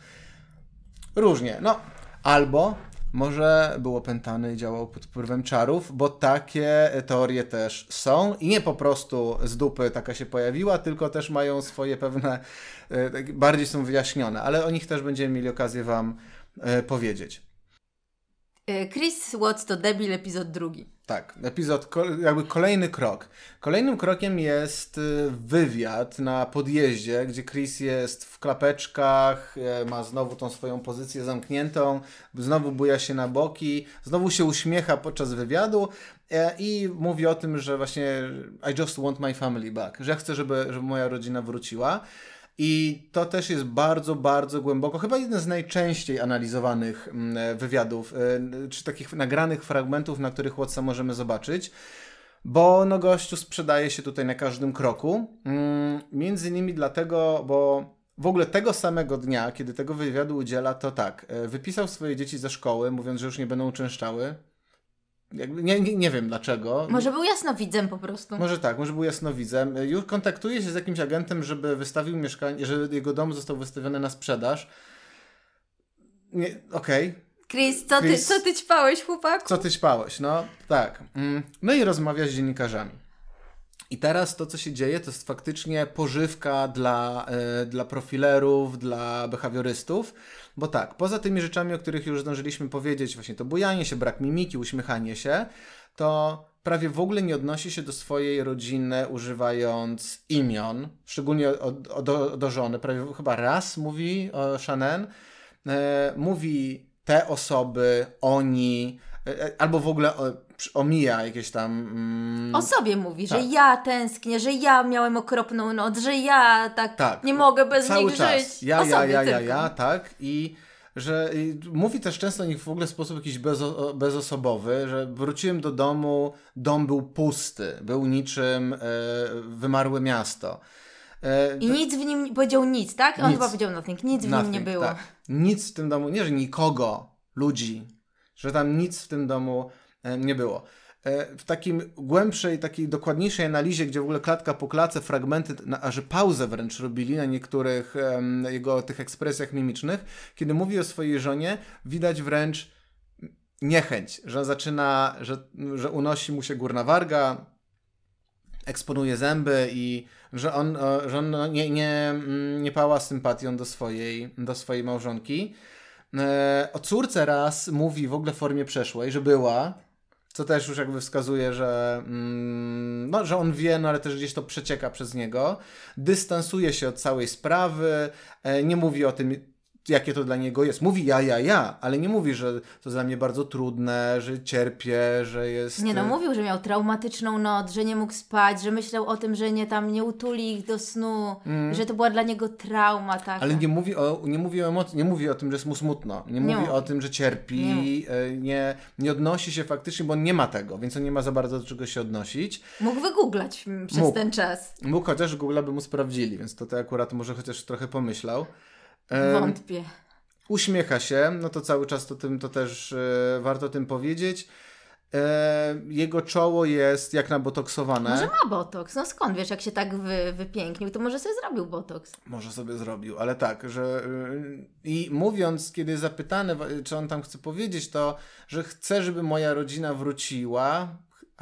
Różnie. No, albo może był opętany i działał pod wpływem czarów, bo takie teorie też są i nie po prostu z dupy taka się pojawiła, tylko też mają swoje pewne, e, tak bardziej są wyjaśnione, ale o nich też będziemy mieli okazję Wam e, powiedzieć. E, Chris Watts to debil, epizod drugi. Tak, epizod, jakby kolejny krok. Kolejnym krokiem jest y, wywiad na podjeździe, gdzie Chris jest w klapeczkach, e, ma znowu tą swoją pozycję zamkniętą, znowu buja się na boki, znowu się uśmiecha podczas wywiadu e, i mówi o tym, że właśnie I just want my family back, że ja chcę, żeby, żeby moja rodzina wróciła. I to też jest bardzo, bardzo głęboko, chyba jeden z najczęściej analizowanych mm, wywiadów, e, czy takich nagranych fragmentów, na których Watsa możemy zobaczyć, bo no gościu sprzedaje się tutaj na każdym kroku. Mm, między innymi dlatego, bo w ogóle tego samego dnia, kiedy tego wywiadu udziela, to tak, e, wypisał swoje dzieci ze szkoły, mówiąc, że już nie będą uczęszczały, nie, nie, nie, wiem dlaczego. Może był jasnowidzem po prostu. Może tak, może był jasnowidzem. Już kontaktuje się z jakimś agentem, żeby wystawił mieszkanie, żeby jego dom został wystawiony na sprzedaż. Okej. Okay. Chris, co Chris, ty, co ty ćpałeś, chłopaku? Co ty ćpałeś, no tak. Mm. No i rozmawia z dziennikarzami. I teraz to, co się dzieje, to jest faktycznie pożywka dla, y, dla profilerów, dla behawiorystów, bo tak, poza tymi rzeczami, o których już zdążyliśmy powiedzieć, właśnie to bujanie się, brak mimiki, uśmiechanie się, to prawie w ogóle nie odnosi się do swojej rodziny używając imion, szczególnie o, o, do, do, żony. Prawie chyba raz mówi o Shannon, e, mówi te osoby, oni, e, e albo w ogóle e, omija jakieś tam. Mm... O sobie mówi, tak. że ja tęsknię, że ja miałem okropną noc, że ja tak, tak. nie mogę bez Cały nich czas. żyć. Ja, o ja, ja, ja, ja, tak. I że i mówi też często o nich w ogóle w sposób jakiś bezo, bezosobowy, że wróciłem do domu, dom był pusty, był niczym e, wymarłe miasto. E, I to... nic w nim, powiedział nic, tak? Nic. On chyba powiedział nothing, nic nothing, w nim nie było. Tak. Nic w tym domu, nie, że nikogo, ludzi, że tam nic w tym domu E, nie było. E, w takim głębszej, takiej dokładniejszej analizie, gdzie w ogóle klatka po klatce, fragmenty, aż a że pauzę wręcz robili na niektórych jego tych ekspresjach mimicznych, kiedy mówi o swojej żonie, widać wręcz niechęć, że zaczyna, że, że unosi mu się górna warga, eksponuje zęby i że on, e, że on no, nie, nie, mm, nie pała sympatią do swojej, do swojej małżonki. O córce raz mówi w ogóle w formie przeszłej, że była, co też już jakby wskazuje, że, mm, no, że on wie, no ale też gdzieś to przecieka przez niego. Dystansuje się od całej sprawy, e, nie mówi o tym jakie to dla niego jest. Mówi ja, ja, ja, ale nie mówi, że to dla mnie bardzo trudne, że cierpię, że jest... Nie no, y, mówił, że miał traumatyczną noc, że nie mógł spać, że myślał o tym, że nie tam nie utuli ich do snu, mm. że to była dla niego trauma taka. Ale nie mówi o, nie mówi o emocji, nie mówi o tym, że jest mu smutno, nie, nie mówi o tym, że cierpi, nie. Y, nie, nie, odnosi się faktycznie, bo on nie ma tego, więc on nie ma za bardzo do czego się odnosić. Mógł wygooglać przez mógł. ten czas. Mógł, chociaż Google by mu sprawdzili, więc to, to akurat może chociaż trochę pomyślał. E, Wątpię. Uśmiecha się, no to cały czas to, tym, to też e, warto tym powiedzieć. E, jego czoło jest jak nabotoksowane. Może ma botoks. No skąd wiesz, jak się tak wy, wypięknił, to może sobie zrobił botoks. Może sobie zrobił, ale tak, że y, i mówiąc, kiedy zapytany, czy on tam chce powiedzieć, to że chce, żeby moja rodzina wróciła,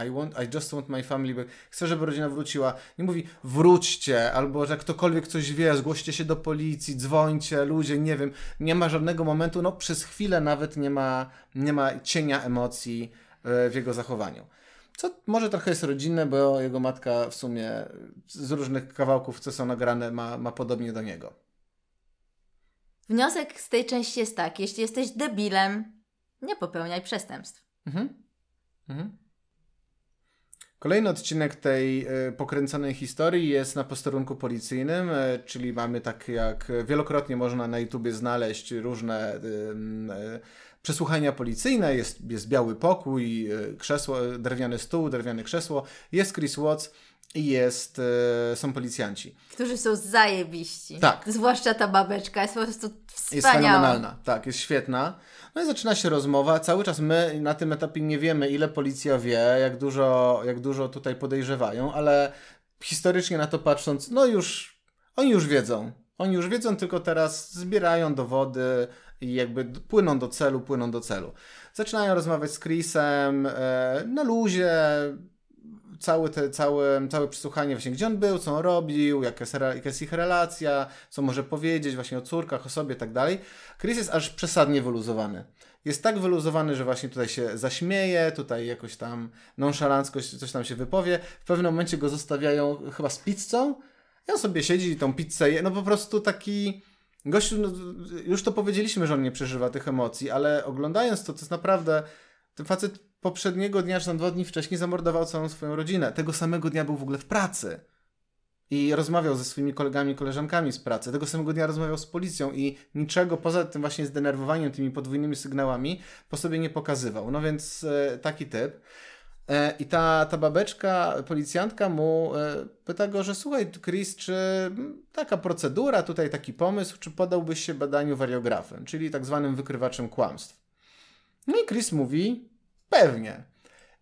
i, want, I just want my family back. Chcę, żeby rodzina wróciła. Nie mówi wróćcie, albo że ktokolwiek coś wie, zgłoście się do policji, dzwońcie, ludzie, nie wiem. Nie ma żadnego momentu, no przez chwilę nawet nie ma, nie ma cienia emocji e, w jego zachowaniu. Co może trochę jest rodzinne, bo jego matka w sumie z różnych kawałków, co są nagrane, ma, ma podobnie do niego. Wniosek z tej części jest taki: jeśli jesteś debilem, nie popełniaj przestępstw. Mhm. Mhm. Kolejny odcinek tej e, pokręconej historii jest na posterunku policyjnym, e, czyli mamy tak jak wielokrotnie można na YouTubie znaleźć różne e, przesłuchania policyjne, jest, jest biały pokój, krzesło, drewniany stół, drewniane krzesło, jest Chris Watts i jest, są policjanci. Którzy są zajebiści. Tak. Zwłaszcza ta babeczka, jest po prostu wspaniała. Jest fenomenalna, tak, jest świetna. No i zaczyna się rozmowa. Cały czas my na tym etapie nie wiemy, ile policja wie, jak dużo, jak dużo tutaj podejrzewają, ale historycznie na to patrząc, no już oni już wiedzą. Oni już wiedzą, tylko teraz zbierają dowody i jakby płyną do celu, płyną do celu. Zaczynają rozmawiać z Chrisem e, na luzie, cały te, całe, całe przesłuchanie właśnie, gdzie on był, co on robił, jaka jest, jaka jest ich relacja, co może powiedzieć właśnie o córkach, o sobie i tak dalej. Chris jest aż przesadnie wyluzowany. Jest tak wyluzowany, że właśnie tutaj się zaśmieje, tutaj jakoś tam nonszalancko coś tam się wypowie. W pewnym momencie go zostawiają chyba z pizzą i on sobie siedzi i tą pizzę je. No po prostu taki... Gościu, no, już to powiedzieliśmy, że on nie przeżywa tych emocji, ale oglądając to, to jest naprawdę ten facet poprzedniego dnia, czy tam dwa dni wcześniej zamordował całą swoją rodzinę. Tego samego dnia był w ogóle w pracy. I rozmawiał ze swoimi kolegami i koleżankami z pracy. Tego samego dnia rozmawiał z policją i niczego poza tym właśnie zdenerwowaniem tymi podwójnymi sygnałami po sobie nie pokazywał. No więc e, taki typ. E, I ta, ta babeczka, policjantka mu e, pyta go, że słuchaj Chris, czy mm, taka procedura, tutaj taki pomysł, czy podałbyś się badaniu wariografem, czyli tak zwanym wykrywaczem kłamstw. No i Chris mówi, pewnie.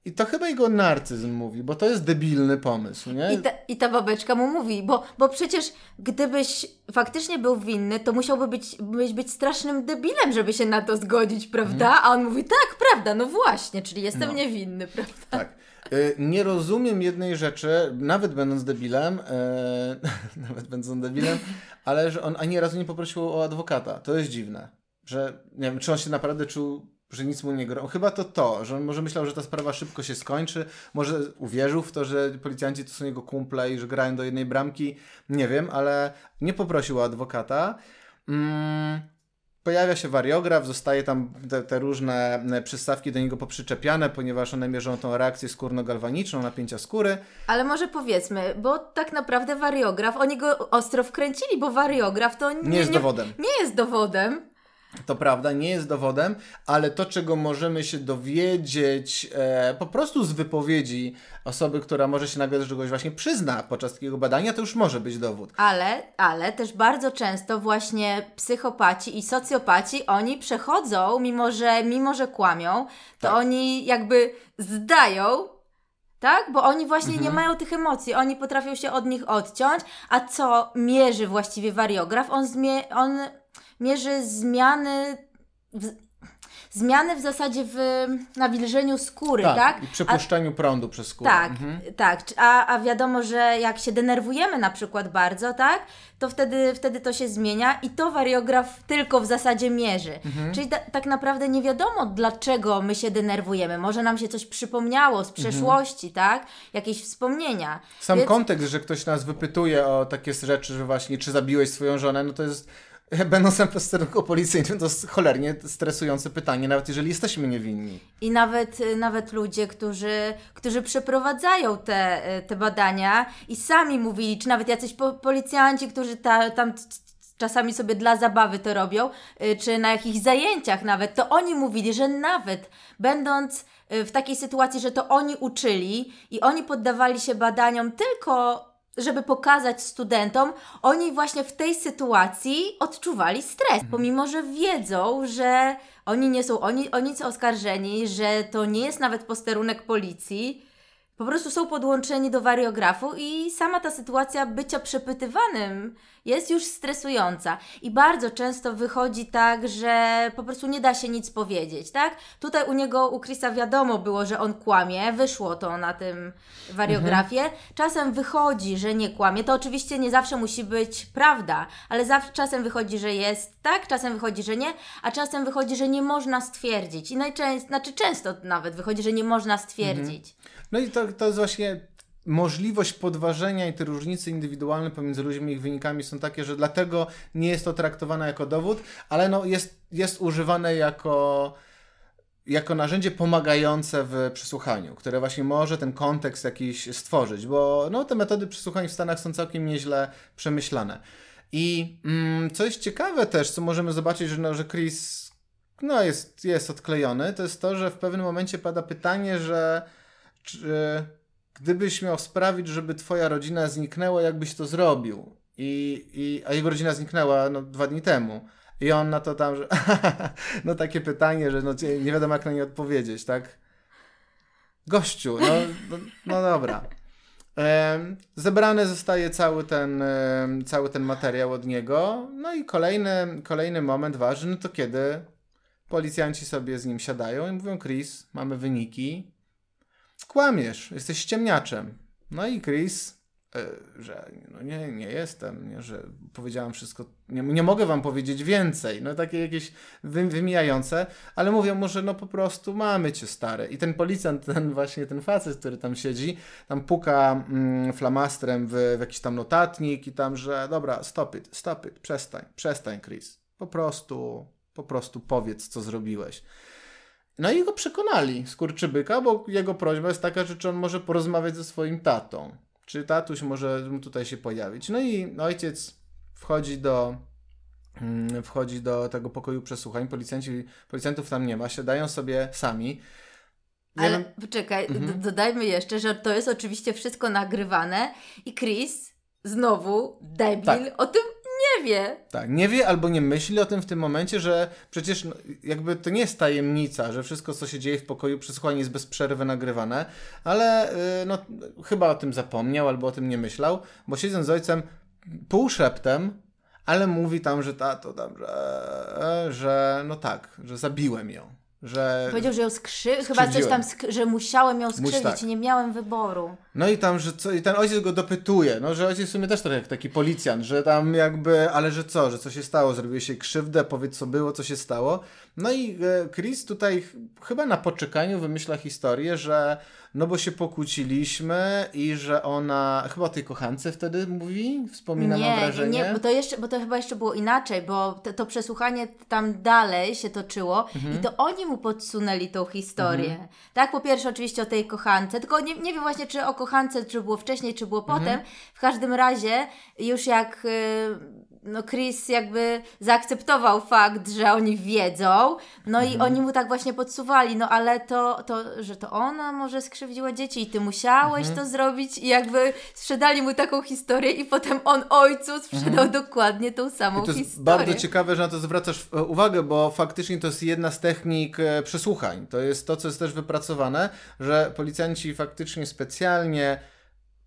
I to chyba jego narcyzm mówi, bo to jest debilny pomysł, nie? I ta, i ta babeczka mu mówi, bo, bo przecież gdybyś faktycznie był winny, to musiałby być, być, być strasznym debilem, żeby się na to zgodzić, prawda? Mhm. A on mówi, tak, prawda, no właśnie, czyli jestem no. niewinny, prawda? Tak. Y, nie rozumiem jednej rzeczy, nawet będąc debilem, e, nawet będąc debilem, ale że on ani razu nie poprosił o adwokata. To jest dziwne, że nie wiem, czy on się naprawdę czuł że nic mu nie grozi. Chyba to to, że on może myślał, że ta sprawa szybko się skończy, może uwierzył w to, że policjanci to są jego kumple i że grają do jednej bramki, nie wiem, ale nie poprosił o adwokata. Mm, Pojawia się wariograf, zostaje tam te, te, różne e, przystawki do niego poprzyczepiane, ponieważ one mierzą tą reakcję skórno-galwaniczną, napięcia skóry. Ale może powiedzmy, bo tak naprawdę wariograf, oni go ostro wkręcili, bo wariograf to nie, nie jest dowodem. nie jest dowodem. To prawda, nie jest dowodem, ale to, czego możemy się dowiedzieć e, po prostu z wypowiedzi osoby, która może się nagle do czegoś właśnie przyzna podczas takiego badania, to już może być dowód. Ale, ale też bardzo często właśnie psychopaci i socjopaci, oni przechodzą, mimo że, mimo że kłamią, to tak. oni jakby zdają tak? Bo oni właśnie mhm. nie mają tych emocji, oni potrafią się od nich odciąć, a co mierzy właściwie wariograf? On, zmie- on mierzy zmiany. W, zmiany w zasadzie w nawilżeniu skóry, tak? tak? I przepuszczeniu a, prądu przez skórę. Tak, mhm. tak. A, a wiadomo, że jak się denerwujemy na przykład bardzo, tak? To wtedy, wtedy to się zmienia i to wariograf tylko w zasadzie mierzy. Mhm. Czyli ta, tak naprawdę nie wiadomo, dlaczego my się denerwujemy. Może nam się coś przypomniało z mhm. przeszłości, mhm. tak? Jakieś wspomnienia. Sam Więc... kontekst, że ktoś nas wypytuje o takie rzeczy, że właśnie czy zabiłeś swoją żonę, no to jest będąc w posterunku policyjnym, to jest cholernie stresujące pytanie, nawet jeżeli jesteśmy niewinni. I nawet, y, nawet ludzie, którzy, którzy przeprowadzają te, y, te badania i sami mówili, czy nawet jacyś po, policjanci, którzy ta, tam czasami sobie dla zabawy to robią, y, czy na jakichś zajęciach nawet, to oni mówili, że nawet będąc w takiej sytuacji, że to oni uczyli i oni poddawali się badaniom tylko żeby pokazać studentom, oni właśnie w tej sytuacji odczuwali stres, mhm. pomimo że wiedzą, że oni nie są oni, nic oskarżeni, że to nie jest nawet posterunek policji, po prostu są podłączeni do wariografu i sama ta sytuacja bycia przepytywanym jest już stresująca. I bardzo często wychodzi tak, że po prostu nie da się nic powiedzieć, tak? Tutaj u niego, u Krisa wiadomo było, że on kłamie, wyszło to na tym wariografie. Mhm. Czasem wychodzi, że nie kłamie. To oczywiście nie zawsze musi być prawda, ale zawsze, czasem wychodzi, że jest tak, czasem wychodzi, że nie, a czasem wychodzi, że nie można stwierdzić. I najczęściej, znaczy często nawet wychodzi, że nie można stwierdzić. Mhm. No i to, to jest właśnie możliwość podważenia i te różnice indywidualne pomiędzy ludźmi i ich wynikami są takie, że dlatego nie jest to traktowane jako dowód, ale no jest, jest używane jako jako narzędzie pomagające w przesłuchaniu, które właśnie może ten kontekst jakiś stworzyć, bo no, te metody przesłuchań w Stanach są całkiem nieźle przemyślane. I mm, co jest ciekawe też, co możemy zobaczyć, że, no, że Chris no, jest, jest odklejony, to jest to, że w pewnym momencie pada pytanie, że czy gdybyś miał sprawić, żeby twoja rodzina zniknęła, jakbyś to zrobił? I, i, a jego rodzina zniknęła no, dwa dni temu. I on na to tam, że no takie pytanie, że no, nie wiadomo jak na nie odpowiedzieć, tak? Gościu, no, no, no dobra. Zebrany zostaje cały ten, cały ten materiał od niego. No i kolejny, kolejny moment ważny to kiedy policjanci sobie z nim siadają i mówią: Chris, mamy wyniki kłamiesz, jesteś ściemniaczem. No i Chris, y, że no nie, nie jestem, nie, że powiedziałam wszystko, nie, nie mogę wam powiedzieć więcej, no takie jakieś wy, wymijające, ale mówią mu, że no po prostu mamy cię stare. I ten policjant, ten właśnie ten facet, który tam siedzi, tam puka mm, flamastrem w, w jakiś tam notatnik i tam, że dobra, stop it, stop it, przestań, przestań Chris, po prostu, po prostu powiedz co zrobiłeś. No i go przekonali, skurczybyka, bo jego prośba jest taka, że czy on może porozmawiać ze swoim tatą. Czy tatuś może tutaj się pojawić. No i ojciec wchodzi do mm, wchodzi do tego pokoju przesłuchań. Policjanci, policjantów tam nie ma, siadają sobie sami. Nie Ale mam... czekaj, mhm. dodajmy jeszcze, że to jest oczywiście wszystko nagrywane i Chris znowu debil tak. o tym nie wie. Tak, nie wie albo nie myśli o tym w tym momencie, że przecież no, jakby to nie jest tajemnica, że wszystko, co się dzieje w pokoju przesłuchania jest bez przerwy nagrywane, ale yy, no, chyba o tym zapomniał albo o tym nie myślał, bo siedząc z ojcem półszeptem, ale mówi tam, że tato, tam, że, że no tak, że zabiłem ją. Że... Powiedział, że ją skrzy... chyba coś tam, sk... że musiałem ją skrzywdzić, tak. nie miałem wyboru. No i tam, że co, i ten ojciec go dopytuje, no że ojciec w sumie też trochę jak taki policjant, że tam jakby, ale że co, że co się stało, zrobiło się krzywdę, powiedz co było, co się stało. No i e, Chris tutaj chyba na poczekaniu wymyśla historię, że no bo się pokłóciliśmy i że ona, chyba o tej kochance wtedy mówi, wspomina nie, mam wrażenie. Nie, bo to, jeszcze, bo to chyba jeszcze było inaczej, bo to, to przesłuchanie tam dalej się toczyło mhm. i to oni mu podsunęli tą historię. Mhm. Tak, po pierwsze oczywiście o tej kochance, tylko nie, nie wiem właśnie czy o kochance, czy było wcześniej, czy było mhm. potem. W każdym razie już jak... Yy, no Chris jakby zaakceptował fakt, że oni wiedzą, no mhm. i oni mu tak właśnie podsuwali, no ale to, to że to ona może skrzywdziła dzieci i ty musiałeś mhm. to zrobić i jakby sprzedali mu taką historię i potem on ojcu sprzedał mhm. dokładnie tą samą I to historię. jest bardzo ciekawe, że na to zwracasz e, uwagę, bo faktycznie to jest jedna z technik e, przesłuchań. To jest to, co jest też wypracowane, że policjanci faktycznie specjalnie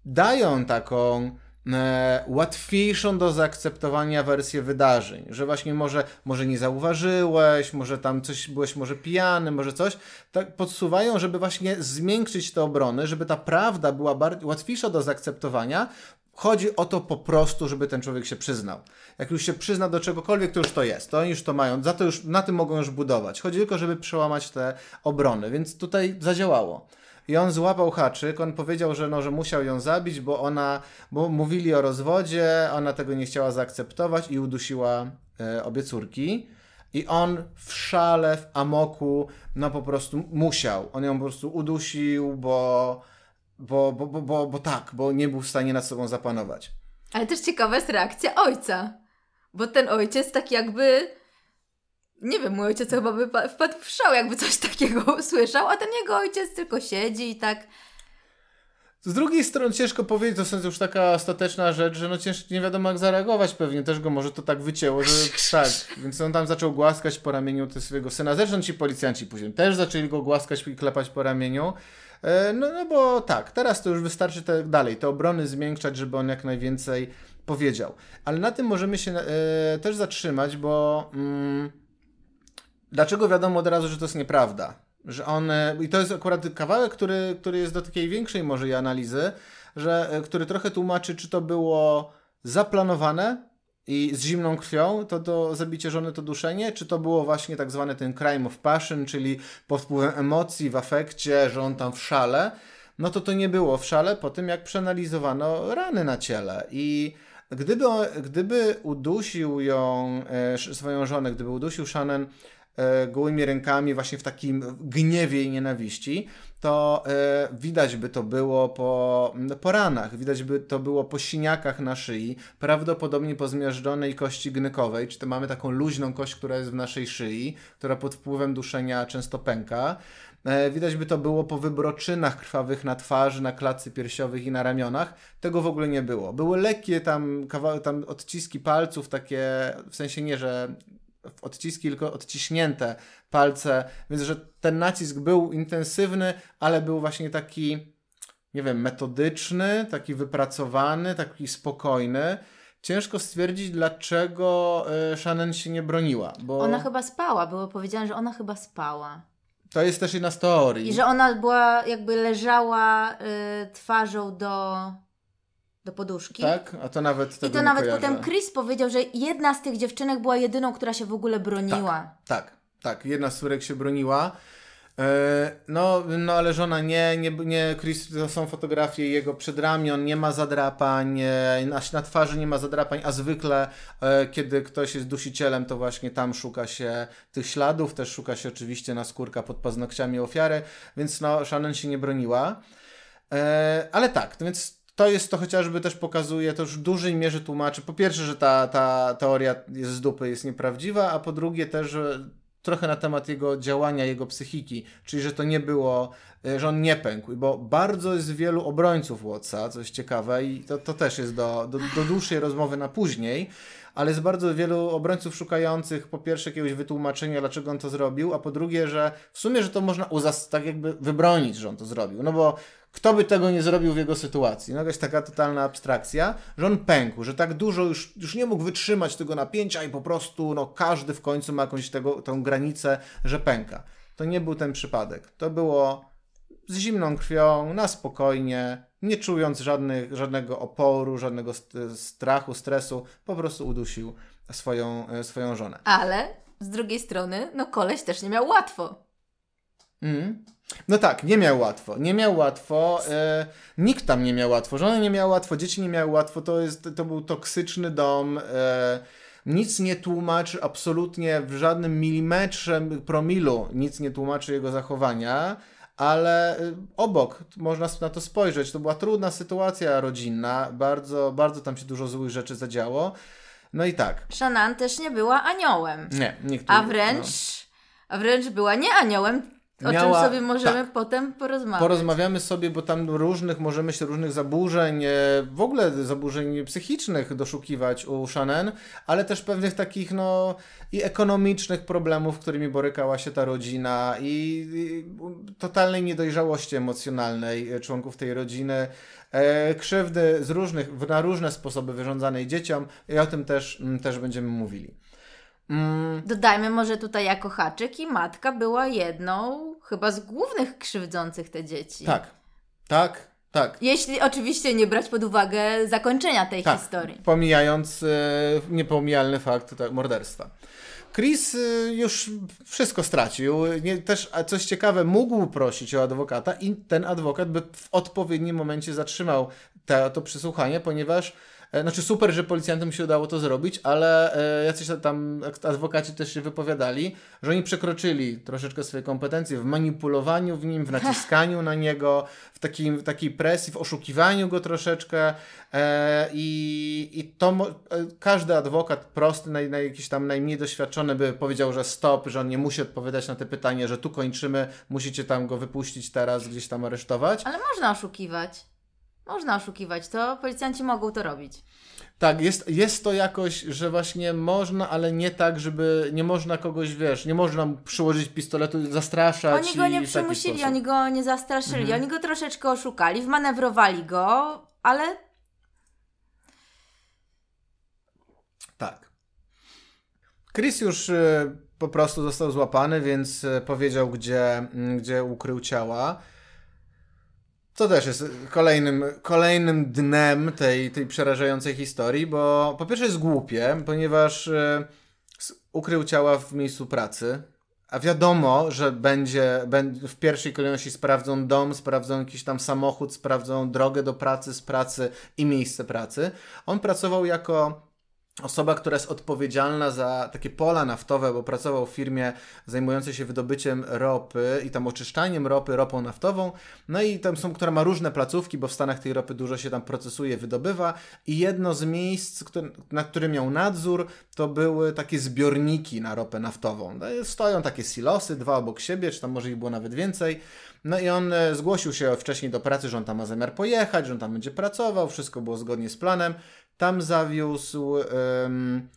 dają taką E, łatwiejszą do zaakceptowania wersję wydarzeń, że właśnie może, może nie zauważyłeś, może tam coś byłeś może pijany, może coś, tak podsuwają, żeby właśnie zmiękczyć te obrony, żeby ta prawda była bardziej, łatwiejsza do zaakceptowania. Chodzi o to po prostu, żeby ten człowiek się przyznał. Jak już się przyzna do czegokolwiek, to już to jest, to oni już to mają, za to już na tym mogą już budować. Chodzi tylko, żeby przełamać te obrony, więc tutaj zadziałało i on złapał haczyk, on powiedział, że, no, że musiał ją zabić, bo ona, bo mówili o rozwodzie, ona tego nie chciała zaakceptować i udusiła e, obie córki. I on w szale, w amoku, no po prostu musiał. On ją po prostu udusił, bo, bo, bo, bo, bo, bo tak, bo nie był w stanie nad sobą zapanować. Ale też ciekawa jest reakcja ojca, bo ten ojciec tak jakby nie wiem, mój ojciec chyba by wpadł w szał, jakby coś takiego usłyszał, a ten jego ojciec tylko siedzi i tak... Z drugiej strony ciężko powiedzieć, to jest już taka ostateczna rzecz, że no ciężko, nie wiadomo jak zareagować pewnie, też go może to tak wycięło, że tak, więc on tam zaczął głaskać po ramieniu tego swojego syna, zresztą ci policjanci później też zaczęli go głaskać i klepać po ramieniu, e, no, no bo tak, teraz to już wystarczy te, dalej, te obrony zmiękczać, żeby on jak najwięcej powiedział, ale na tym możemy się e, też zatrzymać, bo... Mm, Dlaczego wiadomo od razu, że to jest nieprawda? Że on, e, I to jest akurat kawałek, który, który jest do takiej większej może analizy, że, e, który trochę tłumaczy, czy to było zaplanowane i z zimną krwią, to, to zabicie żony, to duszenie, czy to było właśnie tak zwany ten crime of passion, czyli pod wpływem emocji, w afekcie, że on tam w szale, no to to nie było w szale po tym, jak przeanalizowano rany na ciele i gdyby, gdyby udusił ją, e, swoją żonę, gdyby udusił Shannon E, gołymi rękami właśnie w takim gniewie i nienawiści, to e, widać by to było po, no, po ranach, widać by to było po siniakach na szyi, prawdopodobnie po zmiażdżonej kości gnykowej, czy to mamy taką luźną kość, która jest w naszej szyi, która pod wpływem duszenia często pęka. E, widać by to było po wybroczynach krwawych na twarzy, na klatce piersiowych i na ramionach. Tego w ogóle nie było. Były lekkie tam, kawały, tam odciski palców, takie w sensie nie, że w odciski, tylko odciśnięte palce, więc że ten nacisk był intensywny, ale był właśnie taki, nie wiem, metodyczny, taki wypracowany, taki spokojny. Ciężko stwierdzić, dlaczego e, Shannon się nie broniła. Bo... Ona chyba spała, było powiedziane, że ona chyba spała. To jest też jedna z teorii. I że ona była, jakby leżała y, twarzą do do poduszki. Tak, a to nawet I to nawet kojarzę. potem Chris powiedział, że jedna z tych dziewczynek była jedyną, która się w ogóle broniła. Tak, tak, tak. jedna z córek się broniła. E, no, no ale żona nie, nie, nie, Chris, to są fotografie jego przedramion, nie ma zadrapań, e, na, na twarzy nie ma zadrapań, a zwykle e, kiedy ktoś jest dusicielem, to właśnie tam szuka się tych śladów, też szuka się oczywiście na skórka pod paznokciami ofiary, więc no, Shannon się nie broniła. E, ale tak, no więc to jest to chociażby też pokazuje, to już w dużej mierze tłumaczy. Po pierwsze, że ta, ta teoria jest z dupy, jest nieprawdziwa, a po drugie też trochę na temat jego działania, jego psychiki, czyli że to nie było, e, że on nie pękł, bo bardzo jest wielu obrońców Watsa, co jest ciekawe i to, to też jest do, do, do dłuższej rozmowy na później, ale jest bardzo wielu obrońców szukających po pierwsze jakiegoś wytłumaczenia, dlaczego on to zrobił, a po drugie, że w sumie, że to można uzas- tak jakby wybronić, że on to zrobił, no bo kto by tego nie zrobił w jego sytuacji? No jakaś taka totalna abstrakcja, że on pękł, że tak dużo już, już nie mógł wytrzymać tego napięcia i po prostu no, każdy w końcu ma jakąś tego, tą granicę, że pęka. To nie był ten przypadek. To było z zimną krwią, na spokojnie, nie czując żadnych, żadnego oporu, żadnego strachu, stresu, po prostu udusił swoją, swoją żonę. Ale z drugiej strony, no koleś też nie miał łatwo. Mhm. No tak, nie miał łatwo. Nie miał łatwo. E, nikt tam nie miał łatwo. Żona nie miała łatwo, dzieci nie miały łatwo. To, jest, to był toksyczny dom. E, nic nie tłumaczy absolutnie w żadnym milimetrze promilu, nic nie tłumaczy jego zachowania, ale e, obok można na to spojrzeć. To była trudna sytuacja rodzinna, bardzo, bardzo tam się dużo złych rzeczy zadziało. No i tak. Shanann też nie była aniołem. Nie, nikt A wręcz, no. a wręcz była nie aniołem, o miała, czym sobie możemy tak, potem porozmawiać. Porozmawiamy sobie, bo tam różnych możemy się różnych zaburzeń, e, w ogóle zaburzeń psychicznych doszukiwać u Shannon, ale też pewnych takich no i ekonomicznych problemów, którymi borykała się ta rodzina i, i totalnej niedojrzałości emocjonalnej e, członków tej rodziny, e, krzywdy z różnych, na różne sposoby wyrządzanej dzieciom i o tym też, też będziemy mówili. Mm. Dodajmy może tutaj jako haczyk i matka była jedną chyba z głównych krzywdzących te dzieci. Tak, tak, tak. Jeśli oczywiście nie brać pod uwagę zakończenia tej tak. historii. Pomijając e, niepomijalny fakt tak, morderstwa. Chris e, już wszystko stracił. Nie, też coś ciekawe, mógł prosić o adwokata i ten adwokat by w odpowiednim momencie zatrzymał te, to przesłuchanie, ponieważ E, znaczy super, że policjantom się udało to zrobić, ale e, jacyś tam adwokaci też się wypowiadali, że oni przekroczyli troszeczkę swoje kompetencje w manipulowaniu w nim, w naciskaniu na niego, w, takim, takiej presji, w oszukiwaniu go troszeczkę e, i, i to każdy adwokat prosty, naj, naj, jakiś tam najmniej doświadczony by powiedział, że stop, że on nie musi odpowiadać na te pytania, że tu kończymy, musicie tam go wypuścić teraz, gdzieś tam aresztować. Ale można oszukiwać można oszukiwać, to policjanci mogą to robić. Tak, jest, jest to jakoś, że właśnie można, ale nie tak, żeby nie można kogoś, wiesz, nie można mu przyłożyć pistoletu, zastraszać. Oni go nie przymusili, oni go nie zastraszyli, mhm. oni go troszeczkę oszukali, wmanewrowali go, ale. Tak. Chris już y, po prostu został złapany, więc y, powiedział, gdzie, y, gdzie ukrył ciała. To też jest kolejnym, kolejnym dnem tej, tej przerażającej historii, bo po pierwsze jest głupie, ponieważ e, ukrył ciała w miejscu pracy. A wiadomo, że będzie, w pierwszej kolejności sprawdzą dom, sprawdzą jakiś tam samochód, sprawdzą drogę do pracy, z pracy i miejsce pracy. On pracował jako osoba, która jest odpowiedzialna za takie pola naftowe, bo pracował w firmie zajmującej się wydobyciem ropy i tam oczyszczaniem ropy ropą naftową. No i tam są, która ma różne placówki, bo w Stanach tej ropy dużo się tam procesuje, wydobywa. I jedno z miejsc, który, na którym miał nadzór, to były takie zbiorniki na ropę naftową. No stoją takie silosy, dwa obok siebie, czy tam może ich było nawet więcej. No i on e, zgłosił się wcześniej do pracy, że on tam ma zamiar pojechać, że on tam będzie pracował, wszystko było zgodnie z planem. Tam zawiózł um,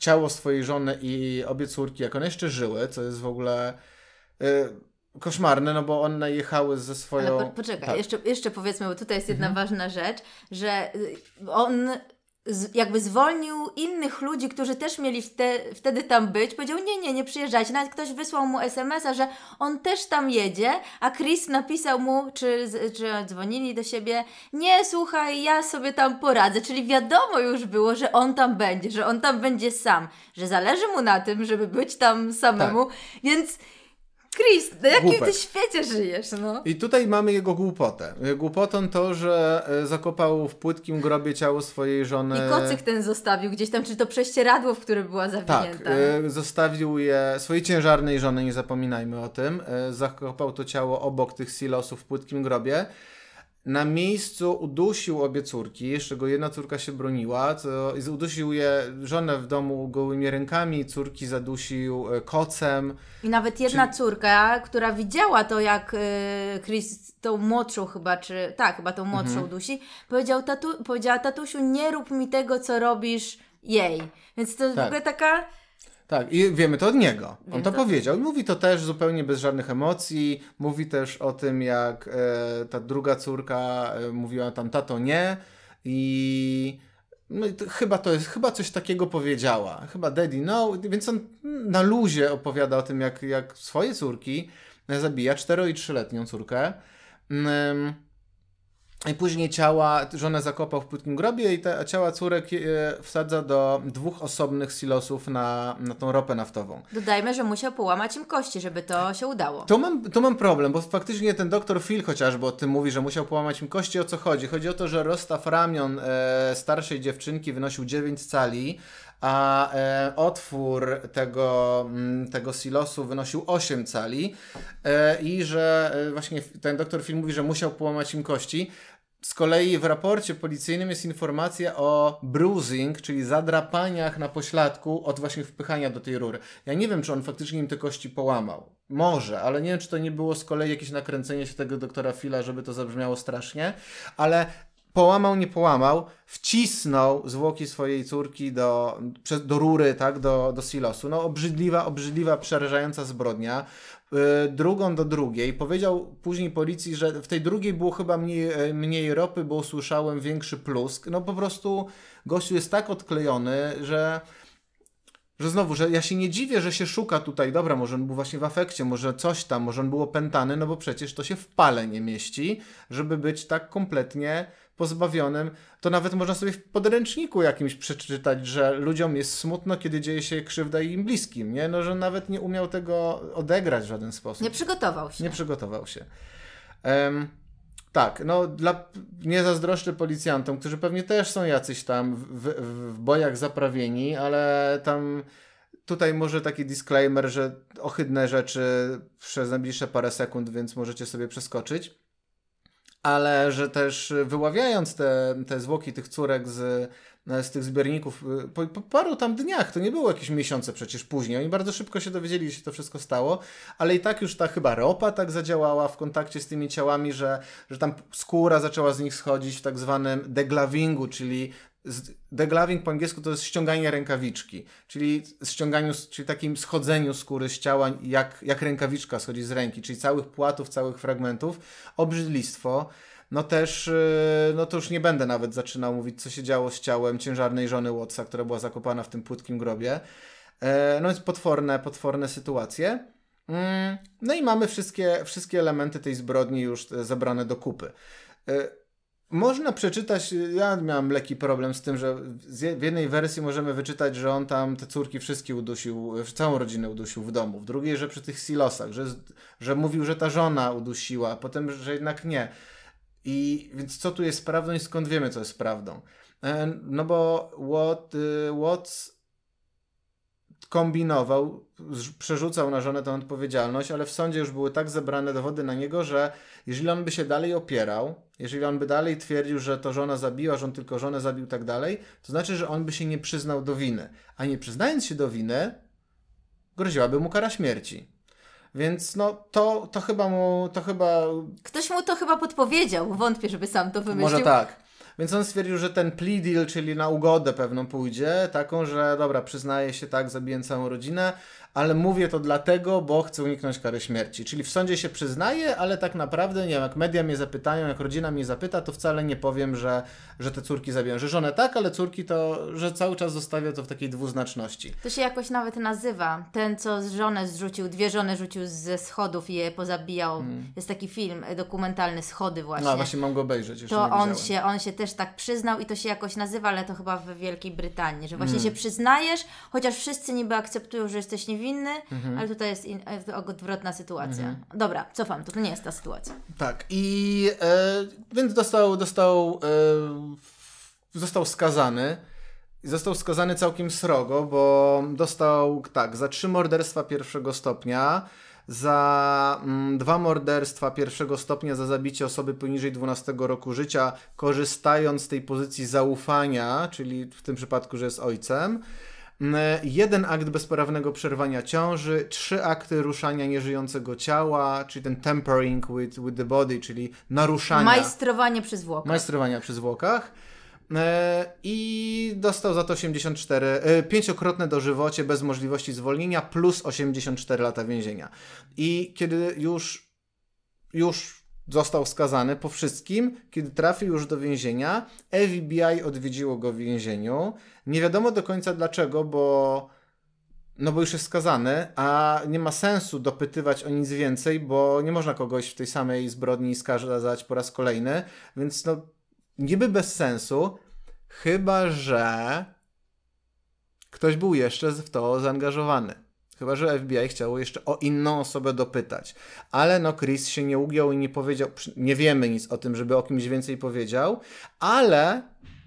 ciało swojej żony i obie córki, jak one jeszcze żyły, co jest w ogóle e, koszmarne, no bo one jechały ze swoją... Ale po, poczekaj, tak. jeszcze, jeszcze powiedzmy, bo tutaj jest jedna mhm. ważna rzecz, że y, on jakby zwolnił innych ludzi, którzy też mieli wte, wtedy tam być, powiedział nie, nie, nie przyjeżdżajcie. Nawet ktoś wysłał mu smsa, że on też tam jedzie, a Chris napisał mu, czy, czy dzwonili do siebie, nie, słuchaj, ja sobie tam poradzę. Czyli wiadomo już było, że on tam będzie, że on tam będzie sam, że zależy mu na tym, żeby być tam samemu, tak. więc Chris, na no jakim Głupek. ty świecie żyjesz, no? I tutaj mamy jego głupotę. Głupotą to, że e, zakopał w płytkim grobie ciało swojej żony. I kocyk ten zostawił gdzieś tam, czy to prześcieradło, w które była zawinięta. Tak, e, zostawił je swojej ciężarnej żony, nie zapominajmy o tym. E, zakopał to ciało obok tych silosów w płytkim grobie na miejscu udusił obie córki, jeszcze go jedna córka się broniła, to udusił je żonę w domu gołymi rękami, córki zadusił e, kocem. I nawet jedna czy... córka, która widziała to, jak e, Chris tą młodszą chyba, czy tak, chyba tą młodszą mhm. dusi, powiedział tatu, powiedziała tatusiu, nie rób mi tego, co robisz jej. Więc to tak. w ogóle taka tak, i wiemy to od niego. On to, to powiedział. I mówi to też zupełnie bez żadnych emocji. Mówi też o tym, jak e, ta druga córka e, mówiła tam tato nie i no, to chyba to jest, chyba coś takiego powiedziała. Chyba daddy no, więc on na luzie opowiada o tym, jak, jak swoje córki zabija cztero i trzyletnią córkę. Ym, mm, i później ciała, żonę zakopał w płytkim grobie i te ciała córek e, wsadza do dwóch osobnych silosów na, na tą ropę naftową. Dodajmy, że musiał połamać im kości, żeby to się udało. To mam, to mam problem, bo faktycznie ten doktor Phil chociażby o tym mówi, że musiał połamać im kości. O co chodzi? Chodzi o to, że rozstaw ramion e, starszej dziewczynki wynosił 9 cali, a e, otwór tego, mm, tego silosu wynosił 8 cali e, i że e, właśnie ten doktor Phil mówi, że musiał połamać im kości. Z kolei w raporcie policyjnym jest informacja o bruising, czyli zadrapaniach na pośladku od właśnie wpychania do tej rury. Ja nie wiem, czy on faktycznie im te kości połamał. Może, ale nie wiem, czy to nie było z kolei jakieś nakręcenie się tego doktora Fila, żeby to zabrzmiało strasznie, ale połamał, nie połamał, wcisnął zwłoki swojej córki do, do rury, tak, do, do silosu. No obrzydliwa, obrzydliwa, przerażająca zbrodnia. E, drugą do drugiej. Powiedział później policji, że w tej drugiej było chyba mniej, e, mniej ropy, bo usłyszałem większy plusk. No po prostu gościu jest tak odklejony, że że znowu, że ja się nie dziwię, że się szuka tutaj, dobra, może on był właśnie w afekcie, może coś tam, może on był opętany, no bo przecież to się w pale nie mieści, żeby być tak kompletnie pozbawionym, to nawet można sobie w podręczniku jakimś przeczytać, że ludziom jest smutno, kiedy dzieje się krzywda im bliskim, nie? No, że nawet nie umiał tego odegrać w żaden sposób. Nie przygotował się. Nie przygotował się. Um, tak, no dla, nie zazdroszczę policjantom, którzy pewnie też są jacyś tam w, w, w bojach zaprawieni, ale tam tutaj może taki disclaimer, że ohydne rzeczy przez najbliższe parę sekund, więc możecie sobie przeskoczyć ale że też wyławiając te, te zwłoki tych córek z, z tych zbiorników y, po, po, paru tam dniach, to nie było jakieś miesiące przecież później, oni bardzo szybko się dowiedzieli, że się to wszystko stało, ale i tak już ta chyba ropa tak zadziałała w kontakcie z tymi ciałami, że, że tam skóra zaczęła z nich schodzić w tak zwanym deglavingu, czyli Deglaving po angielsku to jest ściąganie rękawiczki, czyli ściąganiu, czyli takim schodzeniu skóry z ciała, jak, jak rękawiczka schodzi z ręki, czyli całych płatów, całych fragmentów. Obrzydlistwo. No też, e, no to już nie będę nawet zaczynał mówić, co się działo z ciałem ciężarnej żony Watsa, która była zakopana w tym płytkim grobie. E, no jest potworne, potworne sytuacje. Mm, no i mamy wszystkie, wszystkie elementy tej zbrodni już e, zebrane do kupy. Można przeczytać, ja miałem leki problem z tym, że w jednej wersji możemy wyczytać, że on tam te córki wszystkie udusił, całą rodzinę udusił w domu, w drugiej, że przy tych silosach, że, że mówił, że ta żona udusiła, potem, że jednak nie. I więc co tu jest prawdą i skąd wiemy, co jest prawdą? E, no bo Watt, y, Watts kombinował, przerzucał na żonę tę odpowiedzialność, ale w sądzie już były tak zebrane dowody na niego, że jeżeli on by się dalej opierał, jeżeli on by dalej twierdził, że to żona zabiła, że on tylko żonę zabił, tak dalej, to znaczy, że on by się nie przyznał do winy. A nie przyznając się do winy, groziłaby mu kara śmierci. Więc no to, to chyba mu, to chyba... Ktoś mu to chyba podpowiedział, wątpię, żeby sam to wymyślił. Może tak. Więc on stwierdził, że ten plea deal, czyli na ugodę pewną pójdzie, taką, że dobra, przyznaję się, tak, zabiję całą rodzinę, ale mówię to dlatego, bo chcę uniknąć kary śmierci. Czyli w sądzie się przyznaję, ale tak naprawdę, nie wiem, jak media mnie zapytają, jak rodzina mnie zapyta, to wcale nie powiem, że, że te córki zabiją. Że żonę tak, ale córki to, że cały czas zostawia to w takiej dwuznaczności. To się jakoś nawet nazywa. Ten, co żonę zrzucił, dwie żony rzucił ze schodów i je pozabijał. Hmm. Jest taki film e, dokumentalny, Schody właśnie. No, właśnie mam go obejrzeć. to on się, on się też tak przyznał i to się jakoś nazywa, ale to chyba w Wielkiej Brytanii, że właśnie hmm. się przyznajesz, chociaż wszyscy niby akceptują, że jesteś niewinny, niewinny, mhm. ale tutaj jest in, e, odwrotna sytuacja. Mhm. Dobra, cofam, to, to nie jest ta sytuacja. Tak, i e, więc dostał, dostał, e, został skazany. Został skazany całkiem srogo, bo dostał tak, za trzy morderstwa pierwszego stopnia, za mm, dwa morderstwa pierwszego stopnia za zabicie osoby poniżej 12 roku życia, korzystając z tej pozycji zaufania, czyli w tym przypadku, że jest ojcem. Mm, e, jeden akt bezprawnego przerwania ciąży, trzy akty ruszania nieżyjącego ciała, czyli ten tempering with, with the body, czyli naruszania. Majstrowanie przy zwłokach. Majstrowania przy zwłokach. E, I dostał za to 84, e, pięciokrotne dożywocie bez możliwości zwolnienia plus 84 lata więzienia. I kiedy już, już został skazany po wszystkim, kiedy trafił już do więzienia. FBI odwiedziło go w więzieniu. Nie wiadomo do końca dlaczego, bo no bo już jest skazany, a nie ma sensu dopytywać o nic więcej, bo nie można kogoś w tej samej zbrodni skazać po raz kolejny, więc no niby bez sensu, chyba że ktoś był jeszcze w to zaangażowany. Chyba, że FBI chciało jeszcze o inną osobę dopytać. Ale no Chris się nie ugiął i nie powiedział, nie wiemy nic o tym, żeby o kimś więcej powiedział, ale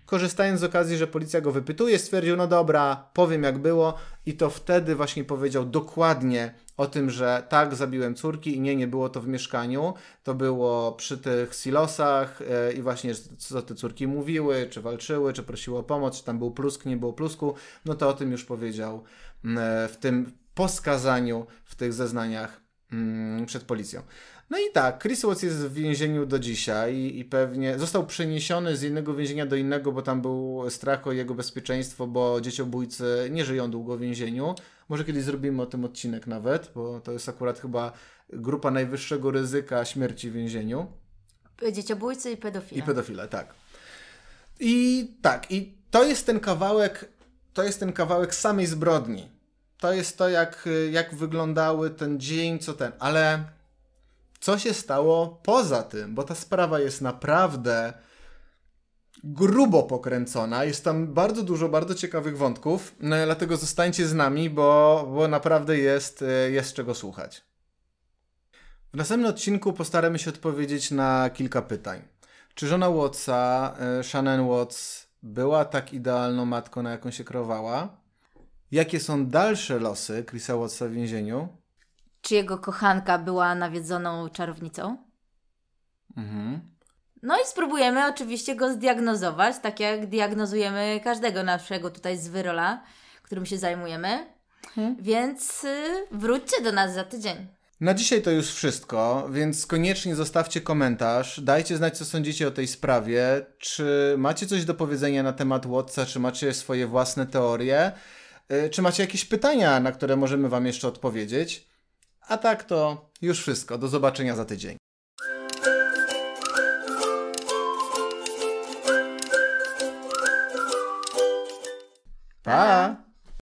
korzystając z okazji, że policja go wypytuje, stwierdził, no dobra, powiem jak było i to wtedy właśnie powiedział dokładnie o tym, że tak, zabiłem córki i nie, nie było to w mieszkaniu, to było przy tych silosach e, i właśnie co te córki mówiły, czy walczyły, czy prosiły o pomoc, czy tam był plusk, nie było plusku, no to o tym już powiedział e, w tym po skazaniu w tych zeznaniach mm, przed policją. No i tak, Chris Watts jest w więzieniu do dzisiaj i, i, pewnie został przeniesiony z jednego więzienia do innego, bo tam był strach o jego bezpieczeństwo, bo dzieciobójcy nie żyją długo w więzieniu. Może kiedyś zrobimy o tym odcinek nawet, bo to jest akurat chyba grupa najwyższego ryzyka śmierci w więzieniu. Dzieciobójcy i pedofile. I pedofile, tak. I tak, i to jest ten kawałek, to jest ten kawałek samej zbrodni to jest to, jak, jak wyglądały ten dzień, co ten, ale co się stało poza tym, bo ta sprawa jest naprawdę grubo pokręcona. Jest tam bardzo dużo bardzo ciekawych wątków, no, dlatego zostańcie z nami, bo, bo naprawdę jest, jest czego słuchać. W następnym odcinku postaramy się odpowiedzieć na kilka pytań. Czy żona Wattsa, e, Shannon Watts, była tak idealną matką, na jaką się krowała? Jakie są dalsze losy Chrisa Wattsa w więzieniu? Czy jego kochanka była nawiedzoną czarownicą? Mhm. No i spróbujemy oczywiście go zdiagnozować, tak jak diagnozujemy każdego naszego tutaj z wyrola, którym się zajmujemy. Mhm. Więc y, wróćcie do nas za tydzień. Na dzisiaj to już wszystko, więc koniecznie zostawcie komentarz, dajcie znać, co sądzicie o tej sprawie, czy macie coś do powiedzenia na temat Watsa, czy macie swoje własne teorie. E, czy macie jakieś pytania, na które możemy Wam jeszcze odpowiedzieć? A tak to już wszystko. Do zobaczenia za tydzień. Pa!